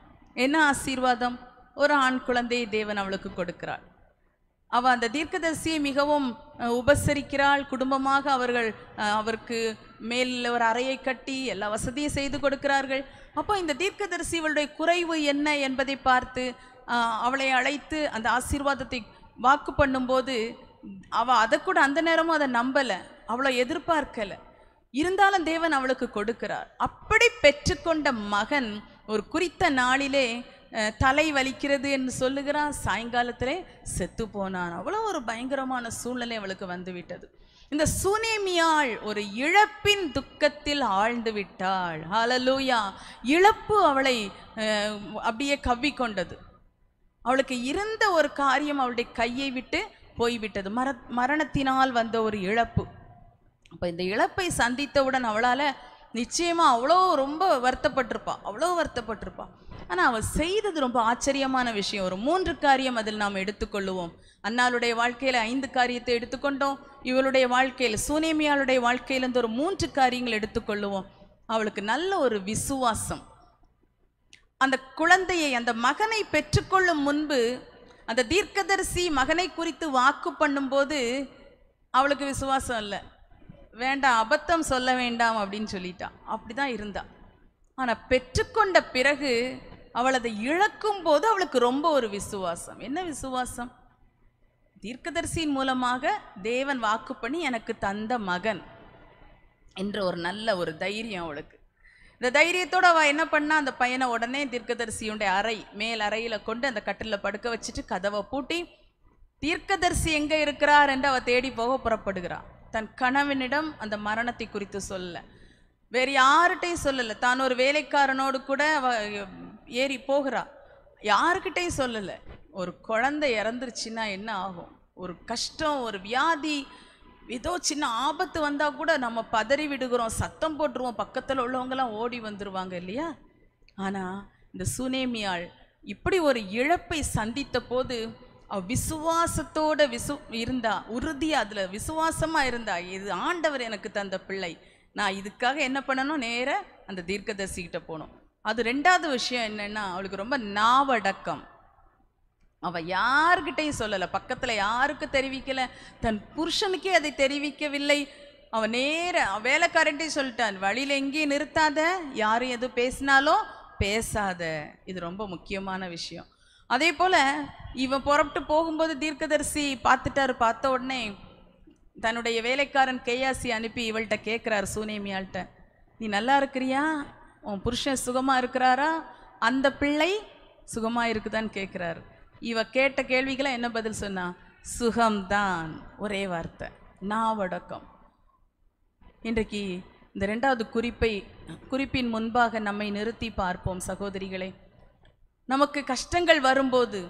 என்ன ஆசீர்வாதம் ஒரு ஆண் குழந்தையை தேவன் அவளுக்கு கொடுக்கிறாள் அவள் அந்த தீர்க்கதரிசியை மிகவும் உபசரிக்கிறாள் குடும்பமாக அவர்கள் அவருக்கு மேல் ஒரு அறையை கட்டி எல்லா வசதியும் செய்து கொடுக்கிறார்கள் அப்போ இந்த தீர்க்கதரிசி இவளுடைய குறைவு என்ன என்பதை பார்த்து அவளை அழைத்து அந்த ஆசீர்வாதத்தை வாக்கு பண்ணும்போது அவள் அதை கூட அந்த நேரமும் அதை நம்பலை அவளை எதிர்பார்க்கலை இருந்தாலும் தேவன் அவளுக்கு கொடுக்கிறார் அப்படி பெற்றுக்கொண்ட மகன் ஒரு குறித்த நாளிலே தலை வலிக்கிறது என்று சொல்லுகிறான் சாயங்காலத்திலே செத்து போனான் அவ்வளோ ஒரு பயங்கரமான சூழ்நிலை அவளுக்கு வந்துவிட்டது இந்த சுனேமியாள் ஒரு இழப்பின் துக்கத்தில் ஆழ்ந்து விட்டாள் ஹலலூயா இழப்பு அவளை அப்படியே கவ்விக்கொண்டது அவளுக்கு இருந்த ஒரு காரியம் அவளுடைய கையை விட்டு போய்விட்டது மர மரணத்தினால் வந்த ஒரு இழப்பு அப்போ இந்த இழப்பை சந்தித்தவுடன் அவளால் நிச்சயமாக அவ்வளோ ரொம்ப வருத்தப்பட்டிருப்பாள் அவ்வளோ வருத்தப்பட்டிருப்பாள் ஆனால் அவள் செய்தது ரொம்ப ஆச்சரியமான விஷயம் ஒரு மூன்று காரியம் அதில் நாம் எடுத்துக்கொள்ளுவோம் அன்னாளுடைய வாழ்க்கையில் ஐந்து காரியத்தை எடுத்துக்கொண்டோம் இவளுடைய வாழ்க்கையில் சூனேமியாளுடைய வாழ்க்கையிலேருந்து ஒரு மூன்று காரியங்கள் எடுத்துக்கொள்ளுவோம் அவளுக்கு நல்ல ஒரு விசுவாசம் அந்த குழந்தையை அந்த மகனை பெற்றுக்கொள்ளும் முன்பு அந்த தீர்க்கதரிசி மகனை குறித்து வாக்கு பண்ணும்போது அவளுக்கு விசுவாசம் இல்லை வேண்டாம் அபத்தம் சொல்ல வேண்டாம் அப்படின்னு சொல்லிட்டான் அப்படி தான் இருந்தாள் ஆனால் பெற்றுக்கொண்ட பிறகு அவளதை இழக்கும் போது அவளுக்கு ரொம்ப ஒரு விசுவாசம் என்ன விசுவாசம் தீர்க்கதரிசியின் மூலமாக தேவன் வாக்கு பண்ணி எனக்கு தந்த மகன் என்ற ஒரு நல்ல ஒரு தைரியம் அவளுக்கு இந்த தைரியத்தோடு அவள் என்ன பண்ணா அந்த பையனை உடனே தீர்க்கதரிசியுடைய அறை மேல் அறையில் கொண்டு அந்த கட்டிலில் படுக்க வச்சுட்டு கதவை பூட்டி தீர்க்கதரிசி எங்கே இருக்கிறார் என்று அவள் தேடி போக புறப்படுகிறாள் தன் கணவனிடம் அந்த மரணத்தை குறித்து சொல்லலை வேறு யார்கிட்டையும் சொல்லலை தான் ஒரு வேலைக்காரனோடு கூட ஏறி போகிறா யாருக்கிட்டையும் சொல்லலை ஒரு குழந்தை இறந்துருச்சுன்னா என்ன ஆகும் ஒரு கஷ்டம் ஒரு வியாதி ஏதோ சின்ன ஆபத்து வந்தால் கூட நம்ம பதறி விடுகிறோம் சத்தம் போட்டுருவோம் பக்கத்தில் உள்ளவங்கெல்லாம் ஓடி வந்துடுவாங்க இல்லையா ஆனால் இந்த சுனேமியாள் இப்படி ஒரு இழப்பை சந்தித்த போது விசுவாசத்தோட விசு இருந்தா உறுதி அதில் விசுவாசமாக இருந்தா இது ஆண்டவர் எனக்கு தந்த பிள்ளை நான் இதுக்காக என்ன பண்ணணும் நேர அந்த தீர்க்கதர்சிகிட்ட போகணும் அது ரெண்டாவது விஷயம் என்னென்னா அவளுக்கு ரொம்ப நாவடக்கம் அவள் யாருக்கிட்டையும் சொல்லலை பக்கத்தில் யாருக்கும் தெரிவிக்கலை தன் புருஷனுக்கே அதை தெரிவிக்கவில்லை அவன் நேர வேலைக்காரன்ட்டே சொல்லிட்டான் வழியில் எங்கேயும் நிறுத்தாத யாரும் எதுவும் பேசினாலும் பேசாத இது ரொம்ப முக்கியமான விஷயம் அதே போல் இவன் புறப்பட்டு போகும்போது தீர்க்கதரிசி பார்த்துட்டாரு பார்த்த உடனே தன்னுடைய வேலைக்காரன் கேயாசி அனுப்பி இவள்கிட்ட கேட்குறாரு சூனேமியாள்கிட்ட நீ நல்லா இருக்கிறியா உன் புருஷன் சுகமாக இருக்கிறாரா அந்த பிள்ளை சுகமாக இருக்குதான்னு கேட்குறாரு இவ கேட்ட கேள்விகளை என்ன பதில் சொன்னா சுகம்தான் ஒரே வார்த்தை நான் வடக்கம் இன்றைக்கு இந்த ரெண்டாவது குறிப்பை குறிப்பின் முன்பாக நம்மை நிறுத்தி பார்ப்போம் சகோதரிகளை நமக்கு கஷ்டங்கள் வரும்போது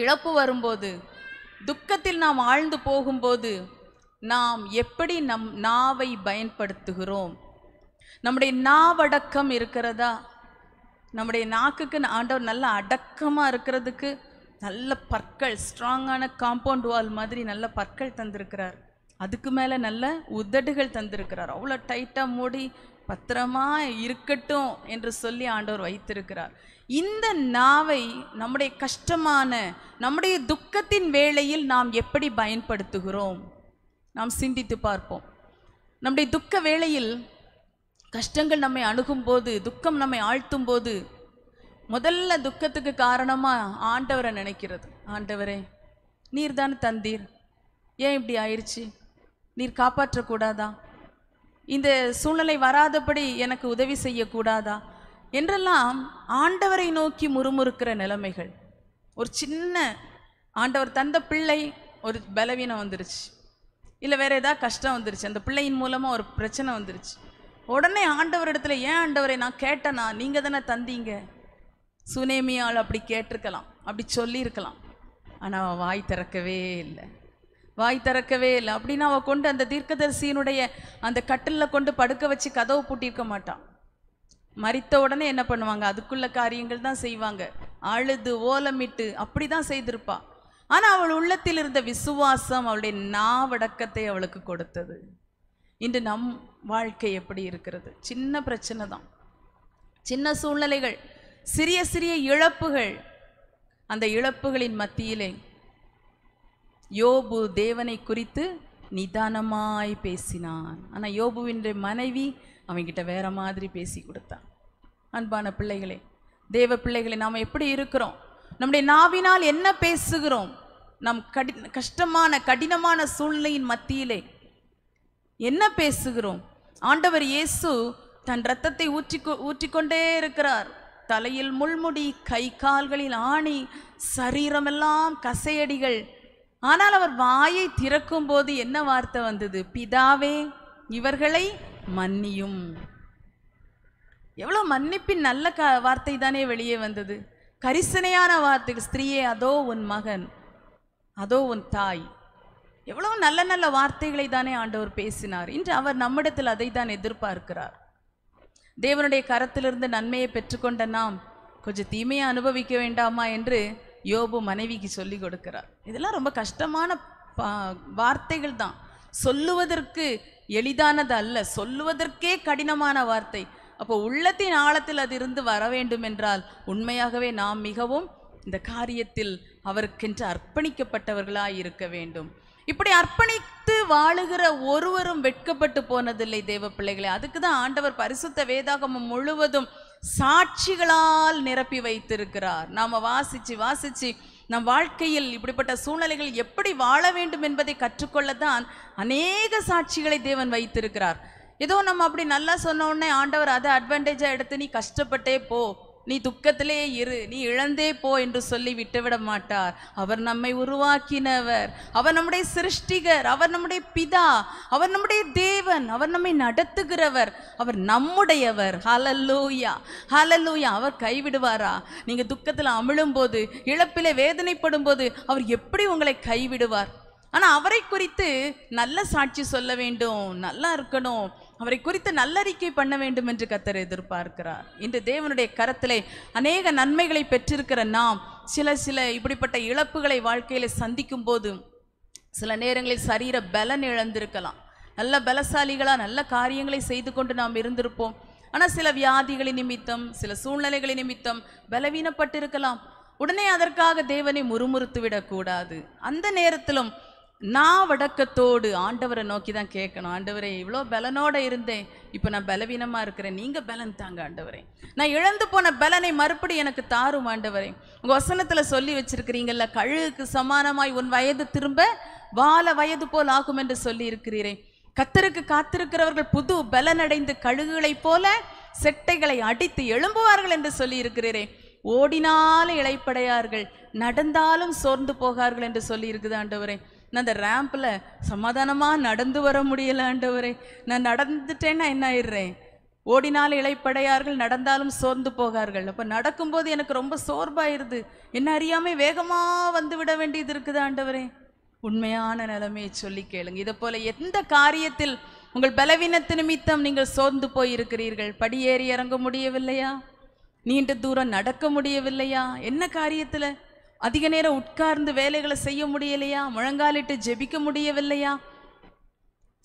இழப்பு வரும்போது துக்கத்தில் நாம் ஆழ்ந்து போகும்போது நாம் எப்படி நம் நாவை பயன்படுத்துகிறோம் நம்முடைய நாவடக்கம் இருக்கிறதா நம்முடைய நாக்குக்கு ஆண்டவர் நல்ல அடக்கமாக இருக்கிறதுக்கு நல்ல பற்கள் ஸ்ட்ராங்கான காம்பவுண்ட் வால் மாதிரி நல்ல பற்கள் தந்திருக்கிறார் அதுக்கு மேலே நல்ல உதடுகள் தந்திருக்கிறார் அவ்வளோ டைட்டாக மூடி பத்திரமா இருக்கட்டும் என்று சொல்லி ஆண்டவர் வைத்திருக்கிறார் இந்த நாவை நம்முடைய கஷ்டமான நம்முடைய துக்கத்தின் வேளையில் நாம் எப்படி பயன்படுத்துகிறோம் நாம் சிந்தித்து பார்ப்போம் நம்முடைய துக்க வேளையில் கஷ்டங்கள் நம்மை அணுகும் போது துக்கம் நம்மை ஆழ்த்தும் போது முதல்ல துக்கத்துக்கு காரணமாக ஆண்டவரை நினைக்கிறது ஆண்டவரே நீர் தானே தந்தீர் ஏன் இப்படி ஆயிடுச்சு நீர் காப்பாற்றக்கூடாதா இந்த சூழ்நிலை வராதபடி எனக்கு உதவி செய்யக்கூடாதா என்றெல்லாம் ஆண்டவரை நோக்கி முறுமுறுக்கிற நிலைமைகள் ஒரு சின்ன ஆண்டவர் தந்த பிள்ளை ஒரு பலவீனம் வந்துருச்சு இல்லை வேறு ஏதாவது கஷ்டம் வந்துருச்சு அந்த பிள்ளையின் மூலமாக ஒரு பிரச்சனை வந்துருச்சு உடனே ஆண்டவர் இடத்துல ஏன் ஆண்டவரை நான் கேட்டேனா நீங்கள் தானே தந்தீங்க சுனேமியால் அப்படி கேட்டிருக்கலாம் அப்படி சொல்லியிருக்கலாம் ஆனால் வாய் திறக்கவே இல்லை வாய் திறக்கவே இல்லை அப்படின்னு அவள் கொண்டு அந்த தீர்க்கதரிசியினுடைய அந்த கட்டிலில் கொண்டு படுக்க வச்சு கதவை பூட்டியிருக்க மாட்டான் மறித்த உடனே என்ன பண்ணுவாங்க அதுக்குள்ள காரியங்கள் தான் செய்வாங்க அழுது ஓலமிட்டு அப்படி தான் செய்திருப்பா ஆனால் அவள் உள்ளத்தில் இருந்த விசுவாசம் அவளுடைய நாவடக்கத்தை அவளுக்கு கொடுத்தது இன்று நம் வாழ்க்கை எப்படி இருக்கிறது சின்ன பிரச்சனை தான் சின்ன சூழ்நிலைகள் சிறிய சிறிய இழப்புகள் அந்த இழப்புகளின் மத்தியிலே யோபு தேவனை குறித்து நிதானமாய் பேசினான் ஆனால் யோபுவின்ற மனைவி அவங்கிட்ட வேற மாதிரி பேசி கொடுத்தான் அன்பான பிள்ளைகளே தேவ பிள்ளைகளை நாம் எப்படி இருக்கிறோம் நம்முடைய நாவினால் என்ன பேசுகிறோம் நம் கடி கஷ்டமான கடினமான சூழ்நிலையின் மத்தியிலே என்ன பேசுகிறோம் ஆண்டவர் இயேசு தன் ரத்தத்தை ஊற்றி ஊற்றிக்கொண்டே இருக்கிறார் தலையில் முள்முடி கை கால்களில் ஆணி சரீரமெல்லாம் கசையடிகள் ஆனால் அவர் வாயை திறக்கும் போது என்ன வார்த்தை வந்தது பிதாவே இவர்களை மன்னியும் எவ்வளோ மன்னிப்பின் நல்ல க வார்த்தை தானே வெளியே வந்தது கரிசனையான வார்த்தைகள் ஸ்திரீயே அதோ உன் மகன் அதோ உன் தாய் எவ்வளோ நல்ல நல்ல வார்த்தைகளை தானே ஆண்டவர் பேசினார் இன்று அவர் நம்மிடத்தில் அதை தான் எதிர்பார்க்கிறார் தேவனுடைய கரத்திலிருந்து நன்மையை பெற்றுக்கொண்ட நாம் கொஞ்சம் தீமையை அனுபவிக்க வேண்டாமா என்று யோபு மனைவிக்கு சொல்லி கொடுக்கிறார் இதெல்லாம் ரொம்ப கஷ்டமான வார்த்தைகள் தான் சொல்லுவதற்கு எளிதானது அல்ல சொல்லுவதற்கே கடினமான வார்த்தை அப்போ உள்ளத்தின் ஆழத்தில் அது இருந்து வர வேண்டும் என்றால் உண்மையாகவே நாம் மிகவும் இந்த காரியத்தில் அவருக்கென்று அர்ப்பணிக்கப்பட்டவர்களாக இருக்க வேண்டும் இப்படி அர்ப்பணித்து வாழுகிற ஒருவரும் வெட்கப்பட்டு போனதில்லை தேவ பிள்ளைகளே அதுக்கு தான் ஆண்டவர் பரிசுத்த வேதாகமம் முழுவதும் சாட்சிகளால் நிரப்பி வைத்திருக்கிறார் நாம் வாசித்து வாசித்து நம் வாழ்க்கையில் இப்படிப்பட்ட சூழ்நிலைகள் எப்படி வாழ வேண்டும் என்பதை கற்றுக்கொள்ளத்தான் அநேக சாட்சிகளை தேவன் வைத்திருக்கிறார் ஏதோ நம்ம அப்படி நல்லா சொன்ன உடனே ஆண்டவர் அதை அட்வான்டேஜாக எடுத்து நீ கஷ்டப்பட்டே போ நீ துக்கத்திலே இரு நீ இழந்தே போ என்று சொல்லி விட்டுவிட மாட்டார் அவர் நம்மை உருவாக்கினவர் அவர் நம்முடைய சிருஷ்டிகர் அவர் நம்முடைய பிதா அவர் நம்முடைய தேவன் அவர் நம்மை நடத்துகிறவர் அவர் நம்முடையவர் ஹலல்லூயா ஹலல்லூயா அவர் கைவிடுவாரா நீங்கள் துக்கத்தில் அமிழும் போது இழப்பிலே வேதனைப்படும் போது அவர் எப்படி உங்களை கைவிடுவார் ஆனால் அவரை குறித்து நல்ல சாட்சி சொல்ல வேண்டும் நல்லா இருக்கணும் அவரை குறித்து நல்லறிக்கை பண்ண வேண்டும் என்று கத்தர் எதிர்பார்க்கிறார் இன்று தேவனுடைய கரத்திலே அநேக நன்மைகளை பெற்றிருக்கிற நாம் சில சில இப்படிப்பட்ட இழப்புகளை வாழ்க்கையில் சந்திக்கும் போது சில நேரங்களில் சரீர பலன் இழந்திருக்கலாம் நல்ல பலசாலிகளாக நல்ல காரியங்களை செய்து கொண்டு நாம் இருந்திருப்போம் ஆனால் சில வியாதிகளின் நிமித்தம் சில சூழ்நிலைகளின் நிமித்தம் பலவீனப்பட்டிருக்கலாம் உடனே அதற்காக தேவனை முறுமுறுத்து விடக்கூடாது அந்த நேரத்திலும் நான் வடக்கத்தோடு ஆண்டவரை நோக்கி தான் கேட்கணும் ஆண்டவரே இவ்வளோ பலனோட இருந்தேன் இப்போ நான் பலவீனமாக இருக்கிறேன் நீங்கள் பலன் தாங்க ஆண்டவரே நான் இழந்து போன பலனை மறுபடி எனக்கு தாரும் ஆண்டவரே உங்கள் வசனத்தில் சொல்லி வச்சிருக்கிறீங்கல்ல கழுகுக்கு சமானமாய் உன் வயது திரும்ப வால வயது போல் ஆகும் என்று சொல்லி இருக்கிறீரே கத்தருக்கு காத்திருக்கிறவர்கள் புது பலனடைந்து கழுகுகளைப் போல செட்டைகளை அடித்து எழும்புவார்கள் என்று சொல்லி இருக்கிறீரே ஓடினாலும் இழைப்படையார்கள் நடந்தாலும் சோர்ந்து போகார்கள் என்று சொல்லி இருக்குது ஆண்டவரே நான் அந்த ரேம்பில் சமாதானமாக நடந்து வர முடியல ஆண்டவரே நான் நடந்துட்டேன்னா என்ன ஆயிடுறேன் ஓடினால் இலைப்படையார்கள் நடந்தாலும் சோர்ந்து போகார்கள் அப்போ நடக்கும்போது எனக்கு ரொம்ப சோர்வாயிருது என்ன அறியாமல் வேகமாக வந்து விட வேண்டியது இருக்குது ஆண்டவரே உண்மையான நிலைமையை சொல்லி கேளுங்க இதை போல எந்த காரியத்தில் உங்கள் பலவீனத்து நிமித்தம் நீங்கள் சோர்ந்து போயிருக்கிறீர்கள் படியேறி இறங்க முடியவில்லையா நீண்ட தூரம் நடக்க முடியவில்லையா என்ன காரியத்தில் அதிக நேரம் உட்கார்ந்து வேலைகளை செய்ய முடியலையா முழங்காலிட்டு ஜெபிக்க முடியவில்லையா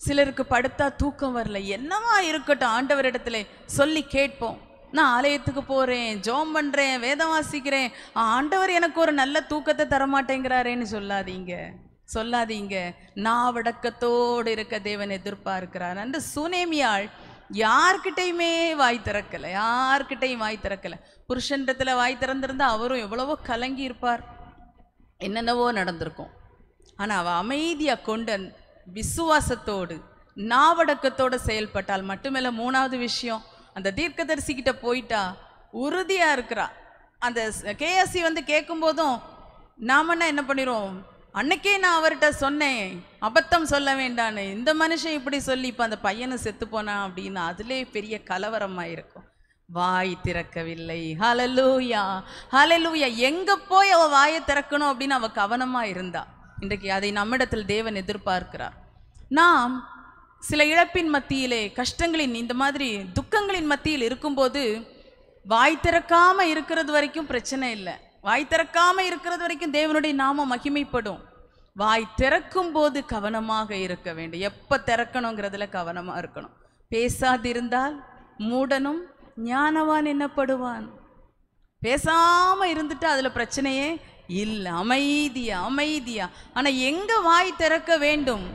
சிலருக்கு படுத்தா தூக்கம் வரல என்னவா இருக்கட்டும் ஆண்டவரிடத்துல சொல்லி கேட்போம் நான் ஆலயத்துக்கு போகிறேன் ஜோம் பண்ணுறேன் வேதம் வாசிக்கிறேன் ஆண்டவர் எனக்கு ஒரு நல்ல தூக்கத்தை தரமாட்டேங்கிறாரேன்னு சொல்லாதீங்க சொல்லாதீங்க நான் வடக்கத்தோடு இருக்க தேவன் எதிர்பார்க்கிறார் அந்த சுனேமியாள் யார்கிட்டையுமே வாய் திறக்கலை யார்கிட்டையும் வாய் திறக்கலை புருஷன்றத்தில் வாய் திறந்திருந்தா அவரும் எவ்வளவோ கலங்கி இருப்பார் என்னென்னவோ நடந்திருக்கும் ஆனால் அவள் அமைதியாக கொண்ட விசுவாசத்தோடு நாவடக்கத்தோடு செயல்பட்டால் மட்டுமல்ல மூணாவது விஷயம் அந்த தீர்க்கதரிசிக்கிட்ட போயிட்டா உறுதியாக இருக்கிறா அந்த கேஎஸ்சி வந்து கேட்கும்போதும் நாமன்னா என்ன பண்ணிடுவோம் அன்னைக்கே நான் அவர்கிட்ட சொன்னேன் அபத்தம் சொல்ல வேண்டான்னு இந்த மனுஷன் இப்படி சொல்லி இப்போ அந்த பையனை செத்து போனான் அப்படின்னு அதிலே பெரிய கலவரமாக இருக்கும் வாய் திறக்கவில்லை ஹலலூயா ஹலலூயா எங்கே போய் அவள் வாயை திறக்கணும் அப்படின்னு அவள் கவனமாக இருந்தா இன்றைக்கு அதை நம்மிடத்தில் தேவன் எதிர்பார்க்கிறார் நாம் சில இழப்பின் மத்தியிலே கஷ்டங்களின் இந்த மாதிரி துக்கங்களின் மத்தியில் இருக்கும்போது வாய் திறக்காமல் இருக்கிறது வரைக்கும் பிரச்சனை இல்லை வாய் திறக்காம இருக்கிறது வரைக்கும் தேவனுடைய நாம மகிமைப்படும் வாய் திறக்கும் போது கவனமாக இருக்க வேண்டும் எப்போ திறக்கணுங்கிறதுல கவனமாக இருக்கணும் பேசாதிருந்தால் மூடனும் ஞானவான் என்னப்படுவான் பேசாமல் இருந்துட்டு அதில் பிரச்சனையே இல்லை அமைதியா அமைதியா ஆனால் எங்கே வாய் திறக்க வேண்டும்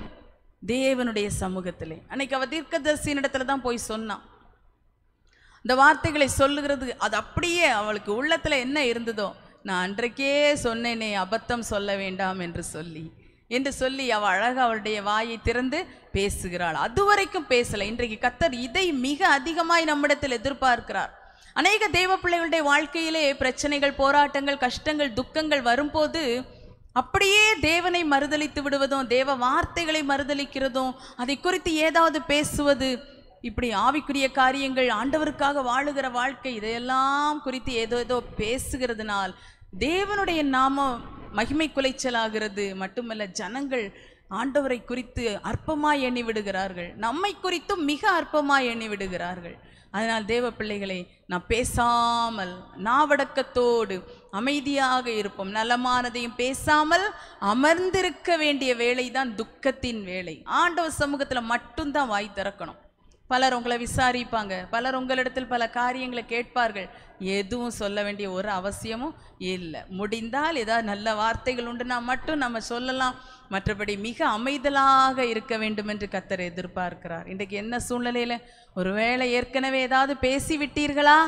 தேவனுடைய சமூகத்திலே அன்னைக்கு அவ தீர்க்கதர்சியின் இடத்துல தான் போய் சொன்னான் இந்த வார்த்தைகளை சொல்லுகிறது அது அப்படியே அவளுக்கு உள்ளத்தில் என்ன இருந்ததோ நான் அன்றைக்கே சொன்னேனே அபத்தம் சொல்ல வேண்டாம் என்று சொல்லி என்று சொல்லி அவள் அழகு அவளுடைய வாயை திறந்து பேசுகிறாள் அதுவரைக்கும் பேசலை இன்றைக்கு கத்தர் இதை மிக அதிகமாய் நம்மிடத்தில் எதிர்பார்க்கிறார் அநேக தெய்வ பிள்ளைகளுடைய வாழ்க்கையிலே பிரச்சனைகள் போராட்டங்கள் கஷ்டங்கள் துக்கங்கள் வரும்போது அப்படியே தேவனை மறுதளித்து விடுவதும் தேவ வார்த்தைகளை மறுதளிக்கிறதும் அதை குறித்து ஏதாவது பேசுவது இப்படி ஆவிக்குரிய காரியங்கள் ஆண்டவருக்காக வாழுகிற வாழ்க்கை இதையெல்லாம் குறித்து ஏதோ ஏதோ பேசுகிறதுனால் தேவனுடைய நாமம் மகிமை குலைச்சலாகிறது மட்டுமல்ல ஜனங்கள் ஆண்டவரை குறித்து அற்பமாக எண்ணி விடுகிறார்கள் நம்மை குறித்தும் மிக அற்பமாக எண்ணி விடுகிறார்கள் அதனால் தேவ பிள்ளைகளை நான் பேசாமல் நாவடக்கத்தோடு அமைதியாக இருப்போம் நலமானதையும் பேசாமல் அமர்ந்திருக்க வேண்டிய வேலை தான் துக்கத்தின் வேலை ஆண்டவர் சமூகத்தில் மட்டும்தான் வாய் திறக்கணும் பலர் உங்களை விசாரிப்பாங்க பலர் உங்களிடத்தில் பல காரியங்களை கேட்பார்கள் எதுவும் சொல்ல வேண்டிய ஒரு அவசியமும் இல்லை முடிந்தால் ஏதாவது நல்ல வார்த்தைகள் உண்டுனா மட்டும் நம்ம சொல்லலாம் மற்றபடி மிக அமைதலாக இருக்க வேண்டும் என்று கத்தர் எதிர்பார்க்கிறார் இன்றைக்கு என்ன சூழ்நிலையில் ஒருவேளை ஏற்கனவே ஏதாவது பேசி விட்டீர்களா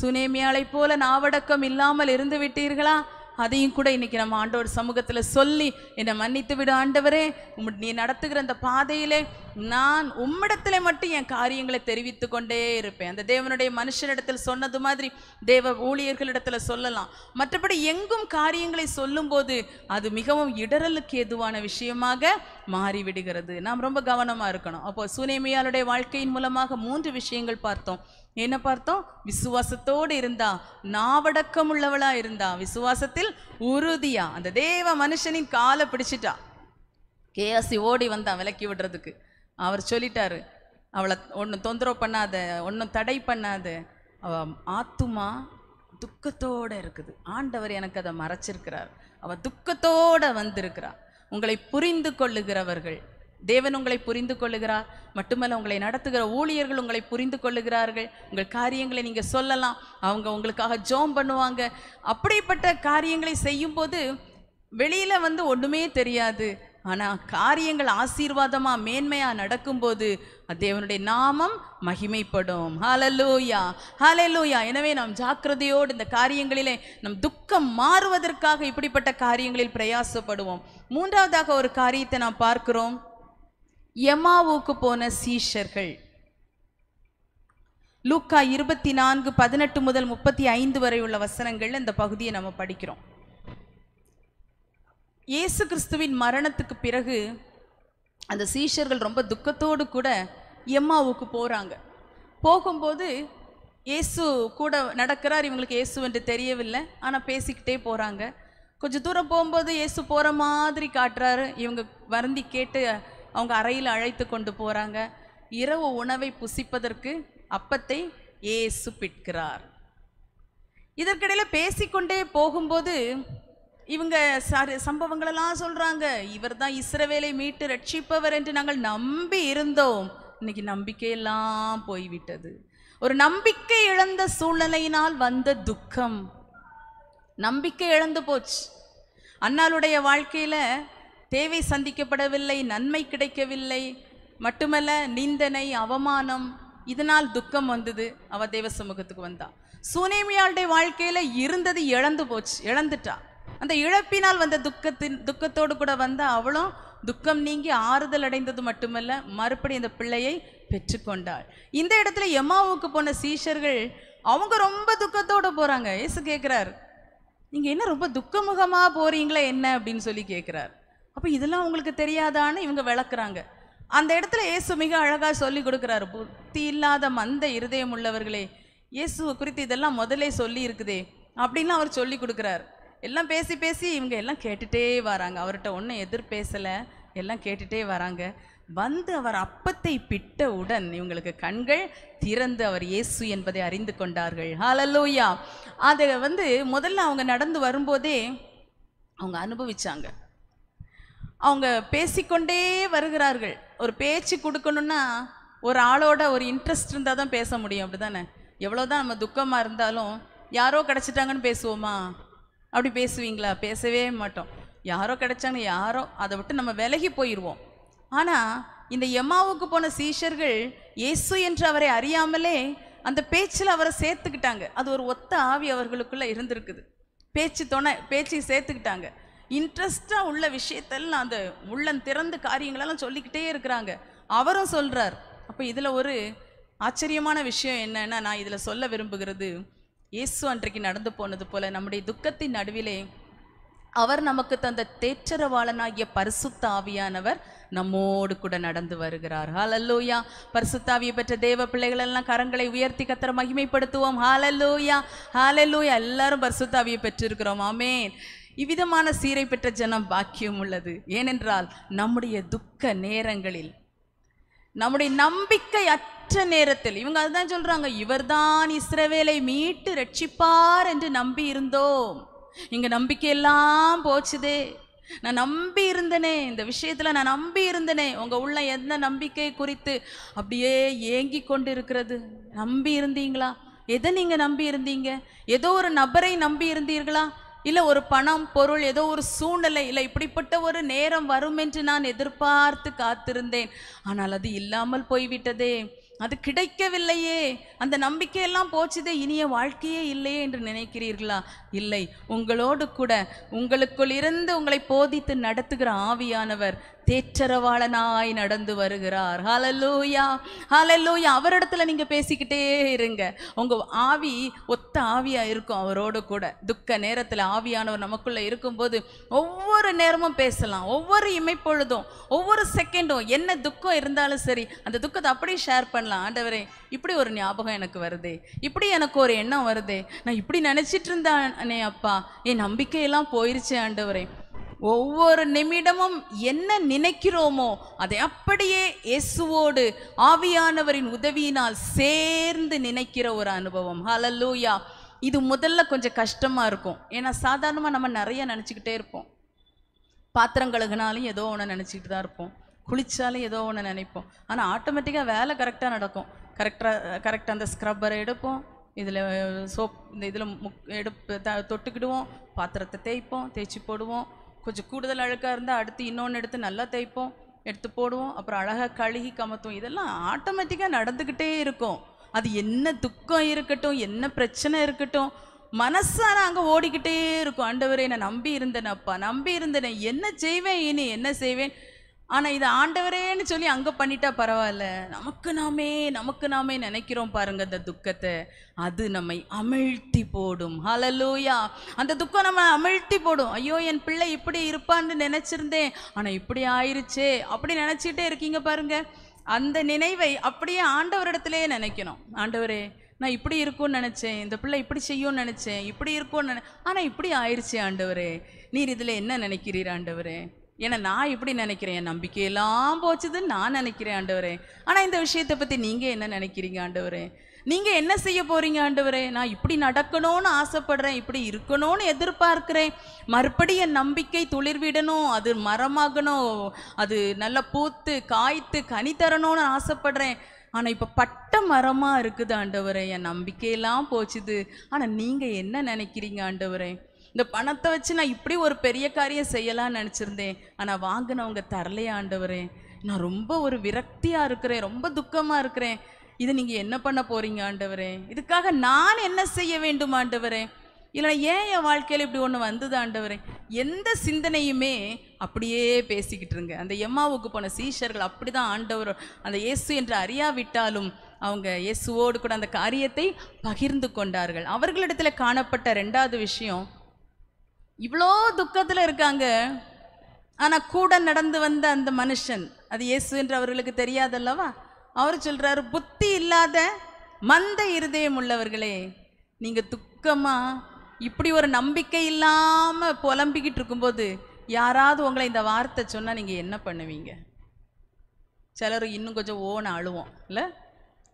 சுனேமியாளை போல நாவடக்கம் இல்லாமல் இருந்து விட்டீர்களா அதையும் கூட இன்னைக்கு நம்ம ஆண்டவர் சமூகத்தில் சொல்லி என்னை மன்னித்து விடு ஆண்டவரே நீ நடத்துகிற அந்த பாதையிலே நான் உம்மிடத்தில் மட்டும் என் காரியங்களை தெரிவித்து கொண்டே இருப்பேன் அந்த தேவனுடைய மனுஷனிடத்தில் சொன்னது மாதிரி தேவ ஊழியர்களிடத்தில் சொல்லலாம் மற்றபடி எங்கும் காரியங்களை சொல்லும்போது அது மிகவும் இடரலுக்கு எதுவான விஷயமாக மாறிவிடுகிறது நாம் ரொம்ப கவனமாக இருக்கணும் அப்போ சுனேமியாளுடைய வாழ்க்கையின் மூலமாக மூன்று விஷயங்கள் பார்த்தோம் என்ன பார்த்தோம் விசுவாசத்தோடு இருந்தா நாவடக்கம் உள்ளவளா இருந்தா விசுவாசத்தில் உறுதியா அந்த தேவ மனுஷனின் காலை பிடிச்சிட்டா கேஆசி ஓடி வந்தான் விலக்கி விடுறதுக்கு அவர் சொல்லிட்டாரு அவளை ஒன்றும் தொந்தரவு பண்ணாத ஒன்றும் தடை பண்ணாத அவ ஆத்துமா துக்கத்தோடு இருக்குது ஆண்டவர் எனக்கு அதை மறைச்சிருக்கிறார் அவள் துக்கத்தோடு வந்திருக்கிறார் உங்களை புரிந்து கொள்ளுகிறவர்கள் தேவன் உங்களை புரிந்து கொள்ளுகிறார் மட்டுமல்ல உங்களை நடத்துகிற ஊழியர்கள் உங்களை புரிந்து கொள்ளுகிறார்கள் உங்கள் காரியங்களை நீங்கள் சொல்லலாம் அவங்க உங்களுக்காக ஜோம் பண்ணுவாங்க அப்படிப்பட்ட காரியங்களை செய்யும்போது வெளியில் வந்து ஒன்றுமே தெரியாது ஆனால் காரியங்கள் ஆசீர்வாதமாக மேன்மையாக நடக்கும்போது தேவனுடைய நாமம் மகிமைப்படும் ஹலலூயா ஹலலூயா எனவே நாம் ஜாக்கிரதையோடு இந்த காரியங்களிலே நம் துக்கம் மாறுவதற்காக இப்படிப்பட்ட காரியங்களில் பிரயாசப்படுவோம் மூன்றாவதாக ஒரு காரியத்தை நாம் பார்க்கிறோம் எமாவுக்கு போன சீஷர்கள் லூக்கா இருபத்தி நான்கு பதினெட்டு முதல் முப்பத்தி ஐந்து வரை உள்ள வசனங்கள் இந்த பகுதியை நம்ம படிக்கிறோம் இயேசு கிறிஸ்துவின் மரணத்துக்கு பிறகு அந்த சீஷர்கள் ரொம்ப துக்கத்தோடு கூட எம்மாவுக்கு போகிறாங்க போகும்போது இயேசு கூட நடக்கிறார் இவங்களுக்கு இயேசு என்று தெரியவில்லை ஆனால் பேசிக்கிட்டே போகிறாங்க கொஞ்சம் தூரம் போகும்போது இயேசு போகிற மாதிரி காட்டுறாரு இவங்க வருந்தி கேட்டு அவங்க அறையில் அழைத்து கொண்டு போகிறாங்க இரவு உணவை புசிப்பதற்கு அப்பத்தை ஏசு பிட்கிறார் இதற்கிடையில் பேசிக்கொண்டே போகும்போது இவங்க சாரி சம்பவங்களெல்லாம் சொல்கிறாங்க இவர் தான் இஸ்ரவேலை மீட்டு ரட்சிப்பவர் என்று நாங்கள் நம்பி இருந்தோம் இன்னைக்கு நம்பிக்கையெல்லாம் போய்விட்டது ஒரு நம்பிக்கை இழந்த சூழ்நிலையினால் வந்த துக்கம் நம்பிக்கை இழந்து போச்சு அண்ணாளுடைய வாழ்க்கையில் தேவை சந்திக்கப்படவில்லை நன்மை கிடைக்கவில்லை மட்டுமல்ல நிந்தனை அவமானம் இதனால் துக்கம் வந்தது அவ தேவ சமூகத்துக்கு வந்தா சுனேமியாளுடைய வாழ்க்கையில இருந்தது இழந்து போச்சு இழந்துட்டா அந்த இழப்பினால் வந்த துக்கத்தின் துக்கத்தோடு கூட வந்த அவளும் துக்கம் நீங்கி ஆறுதல் அடைந்தது மட்டுமல்ல மறுபடி அந்த பிள்ளையை பெற்றுக்கொண்டாள் இந்த இடத்துல எம்மாவுக்கு போன சீஷர்கள் அவங்க ரொம்ப துக்கத்தோடு போகிறாங்க ஏசு கேட்குறாரு நீங்கள் என்ன ரொம்ப துக்கமுகமாக போகிறீங்களா என்ன அப்படின்னு சொல்லி கேட்குறாரு அப்போ இதெல்லாம் உங்களுக்கு தெரியாதான்னு இவங்க விளக்குறாங்க அந்த இடத்துல இயேசு மிக அழகாக சொல்லி கொடுக்குறாரு புத்தி இல்லாத மந்த இருதயம் உள்ளவர்களே இயேசுவை குறித்து இதெல்லாம் முதலே சொல்லி இருக்குதே அப்படின்லாம் அவர் சொல்லி கொடுக்குறாரு எல்லாம் பேசி பேசி இவங்க எல்லாம் கேட்டுகிட்டே வராங்க அவர்கிட்ட ஒன்றும் எதிர் பேசலை எல்லாம் கேட்டுகிட்டே வராங்க வந்து அவர் அப்பத்தை பிட்டவுடன் இவங்களுக்கு கண்கள் திறந்து அவர் இயேசு என்பதை அறிந்து கொண்டார்கள் ஹாலல்லோயா அதை வந்து முதல்ல அவங்க நடந்து வரும்போதே அவங்க அனுபவிச்சாங்க அவங்க பேசிக்கொண்டே வருகிறார்கள் ஒரு பேச்சு கொடுக்கணும்னா ஒரு ஆளோட ஒரு இன்ட்ரெஸ்ட் இருந்தால் தான் பேச முடியும் அப்படி தானே எவ்வளோதான் நம்ம துக்கமாக இருந்தாலும் யாரோ கிடச்சிட்டாங்கன்னு பேசுவோமா அப்படி பேசுவீங்களா பேசவே மாட்டோம் யாரோ கிடச்சாங்கன்னு யாரோ அதை விட்டு நம்ம விலகி போயிடுவோம் ஆனால் இந்த எம்மாவுக்கு போன சீஷர்கள் இயேசு என்று அவரை அறியாமலே அந்த பேச்சில் அவரை சேர்த்துக்கிட்டாங்க அது ஒரு ஒத்த ஆவி அவர்களுக்குள்ளே இருந்திருக்குது பேச்சு துணை பேச்சு சேர்த்துக்கிட்டாங்க இன்ட்ரெஸ்டாக உள்ள விஷயத்தெல்லாம் அந்த உள்ளன் திறந்து காரியங்களெல்லாம் சொல்லிக்கிட்டே இருக்கிறாங்க அவரும் சொல்கிறார் அப்போ இதில் ஒரு ஆச்சரியமான விஷயம் என்னன்னா நான் இதில் சொல்ல விரும்புகிறது இயேசு அன்றைக்கு நடந்து போனது போல நம்முடைய துக்கத்தின் நடுவிலே அவர் நமக்கு தந்த தேற்றரவாளனாகிய பரிசுத்த ஆவியானவர் நம்மோடு கூட நடந்து வருகிறார் ஹாலல்லூயா பரிசுத்தாவியை பெற்ற தேவ பிள்ளைகளெல்லாம் கரங்களை உயர்த்தி கத்திர மகிமைப்படுத்துவோம் ஹாலல்லூயா ஹாலல்லூயா எல்லாரும் பரிசுத்தாவியை பெற்றிருக்கிறோம் ஆமேன் இவ்விதமான சீரை பெற்ற ஜனம் பாக்கியம் உள்ளது ஏனென்றால் நம்முடைய துக்க நேரங்களில் நம்முடைய நம்பிக்கை அற்ற நேரத்தில் இவங்க அதுதான் சொல்றாங்க இவர்தான் இஸ்ரவேலை மீட்டு ரட்சிப்பார் என்று நம்பி இருந்தோம் இங்க நம்பிக்கையெல்லாம் போச்சுதே நான் நம்பி இருந்தனே இந்த விஷயத்துல நான் நம்பி இருந்தனே உங்க உள்ள எந்த நம்பிக்கை குறித்து அப்படியே ஏங்கி கொண்டு இருக்கிறது நம்பி இருந்தீங்களா எதை நீங்க நம்பி இருந்தீங்க ஏதோ ஒரு நபரை நம்பி இருந்தீர்களா இல்லை ஒரு பணம் பொருள் ஏதோ ஒரு சூழ்நிலை இல்லை இப்படிப்பட்ட ஒரு நேரம் வரும் என்று நான் எதிர்பார்த்து காத்திருந்தேன் ஆனால் அது இல்லாமல் போய்விட்டதே அது கிடைக்கவில்லையே அந்த நம்பிக்கையெல்லாம் போச்சுதே இனிய வாழ்க்கையே இல்லையே என்று நினைக்கிறீர்களா இல்லை உங்களோடு கூட உங்களுக்குள் இருந்து உங்களை போதித்து நடத்துகிற ஆவியானவர் தேற்றரவாளனாய் நடந்து வருகிறார் ஹலலூயா ஹலலூயா அவரிடத்துல நீங்க பேசிக்கிட்டே இருங்க உங்க ஆவி ஒத்த ஆவியா இருக்கும் அவரோடு கூட துக்க நேரத்தில் ஆவியானவர் நமக்குள்ள இருக்கும்போது ஒவ்வொரு நேரமும் பேசலாம் ஒவ்வொரு இமைப்பொழுதும் ஒவ்வொரு செகண்டும் என்ன துக்கம் இருந்தாலும் சரி அந்த துக்கத்தை அப்படியே ஷேர் பண்ணலாம் ஆண்டவரே இப்படி ஒரு ஞாபகம் எனக்கு வருது இப்படி எனக்கு ஒரு எண்ணம் வருதே நான் இப்படி நினச்சிட்டு இருந்தானே அப்பா என் நம்பிக்கையெல்லாம் போயிருச்சு ஆண்டவரே ஒவ்வொரு நிமிடமும் என்ன நினைக்கிறோமோ அதை அப்படியே இயேசுவோடு ஆவியானவரின் உதவியினால் சேர்ந்து நினைக்கிற ஒரு அனுபவம் ஹலல்லூயா இது முதல்ல கொஞ்சம் கஷ்டமாக இருக்கும் ஏன்னா சாதாரணமாக நம்ம நிறைய நினச்சிக்கிட்டே இருப்போம் பாத்திரம் கழுகுனாலும் ஏதோ ஒன்று நினச்சிக்கிட்டு தான் இருப்போம் குளித்தாலும் ஏதோ ஒன்று நினைப்போம் ஆனால் ஆட்டோமேட்டிக்காக வேலை கரெக்டாக நடக்கும் கரெக்டாக கரெக்டாக அந்த ஸ்க்ரப்பரை எடுப்போம் இதில் சோப் இந்த இதில் முக் எடுப்பு த தொட்டுக்கிடுவோம் பாத்திரத்தை தேய்ப்போம் தேய்ச்சி போடுவோம் கொஞ்சம் கூடுதல் அழுக்காக இருந்தால் அடுத்து இன்னொன்று எடுத்து நல்லா தேய்ப்போம் எடுத்து போடுவோம் அப்புறம் அழகாக கழுகி கமத்துவோம் இதெல்லாம் ஆட்டோமேட்டிக்காக நடந்துக்கிட்டே இருக்கும் அது என்ன துக்கம் இருக்கட்டும் என்ன பிரச்சனை இருக்கட்டும் மனசார அங்கே ஓடிக்கிட்டே இருக்கும் ஆண்டவரே நான் நம்பி இருந்தேனப்பா நம்பி இருந்தேனே என்ன செய்வேன் இனி என்ன செய்வேன் ஆனால் இதை ஆண்டவரேன்னு சொல்லி அங்கே பண்ணிட்டா பரவாயில்ல நமக்கு நாமே நமக்கு நாமே நினைக்கிறோம் பாருங்க அந்த துக்கத்தை அது நம்மை அமிழ்த்தி போடும் ஹலலூயா அந்த துக்கம் நம்ம அமிழ்த்தி போடும் ஐயோ என் பிள்ளை இப்படி இருப்பான்னு நினச்சிருந்தேன் ஆனால் இப்படி ஆயிருச்சே அப்படி நினச்சிக்கிட்டே இருக்கீங்க பாருங்க அந்த நினைவை அப்படியே ஆண்டவரிடத்துலேயே நினைக்கணும் ஆண்டவரே நான் இப்படி இருக்கும்னு நினச்சேன் இந்த பிள்ளை இப்படி செய்யும்னு நினச்சேன் இப்படி இருக்கும்னு நினை ஆனால் இப்படி ஆயிடுச்சு ஆண்டவரே நீர் இதில் என்ன நினைக்கிறீர் ஆண்டவரே ஏன்னா நான் இப்படி நினைக்கிறேன் என் நம்பிக்கையெல்லாம் போச்சுதுன்னு நான் நினைக்கிறேன் ஆண்டவரே ஆனால் இந்த விஷயத்தை பற்றி நீங்கள் என்ன நினைக்கிறீங்க ஆண்டவரே நீங்கள் என்ன செய்ய போகிறீங்க ஆண்டவரே நான் இப்படி நடக்கணும்னு ஆசைப்படுறேன் இப்படி இருக்கணும்னு எதிர்பார்க்குறேன் மறுபடி என் நம்பிக்கை துளிர்விடணும் அது மரமாகணும் அது நல்லா பூத்து காய்த்து கனி தரணும்னு ஆசைப்படுறேன் ஆனால் இப்போ பட்ட மரமாக இருக்குது ஆண்டவரே என் நம்பிக்கையெல்லாம் போச்சுது ஆனால் நீங்கள் என்ன நினைக்கிறீங்க ஆண்டவரே இந்த பணத்தை வச்சு நான் இப்படி ஒரு பெரிய காரியம் செய்யலாம்னு நினச்சிருந்தேன் ஆனால் வாங்கினவங்க தரலையே ஆண்டவரே நான் ரொம்ப ஒரு விரக்தியாக இருக்கிறேன் ரொம்ப துக்கமாக இருக்கிறேன் இதை நீங்கள் என்ன பண்ண போகிறீங்க ஆண்டவரே இதுக்காக நான் என்ன செய்ய வேண்டும் ஆண்டவரே இல்லை ஏன் என் வாழ்க்கையில் இப்படி ஒன்று வந்தது ஆண்டவரே எந்த சிந்தனையுமே அப்படியே பேசிக்கிட்டு இருங்க அந்த எம்மாவுக்கு போன சீஷர்கள் அப்படி தான் ஆண்டவர் அந்த இயேசு என்று அறியாவிட்டாலும் அவங்க இயேசுவோடு கூட அந்த காரியத்தை பகிர்ந்து கொண்டார்கள் அவர்களிடத்தில் காணப்பட்ட ரெண்டாவது விஷயம் இவ்வளோ துக்கத்தில் இருக்காங்க ஆனால் கூட நடந்து வந்த அந்த மனுஷன் அது இயேசு என்று அவர்களுக்கு தெரியாதல்லவா அவர் சொல்கிறாரு புத்தி இல்லாத மந்த இருதயம் உள்ளவர்களே நீங்கள் துக்கமாக இப்படி ஒரு நம்பிக்கை இல்லாமல் புலம்பிக்கிட்டு இருக்கும்போது யாராவது உங்களை இந்த வார்த்தை சொன்னால் நீங்கள் என்ன பண்ணுவீங்க சிலர் இன்னும் கொஞ்சம் ஓன அழுவோம் இல்லை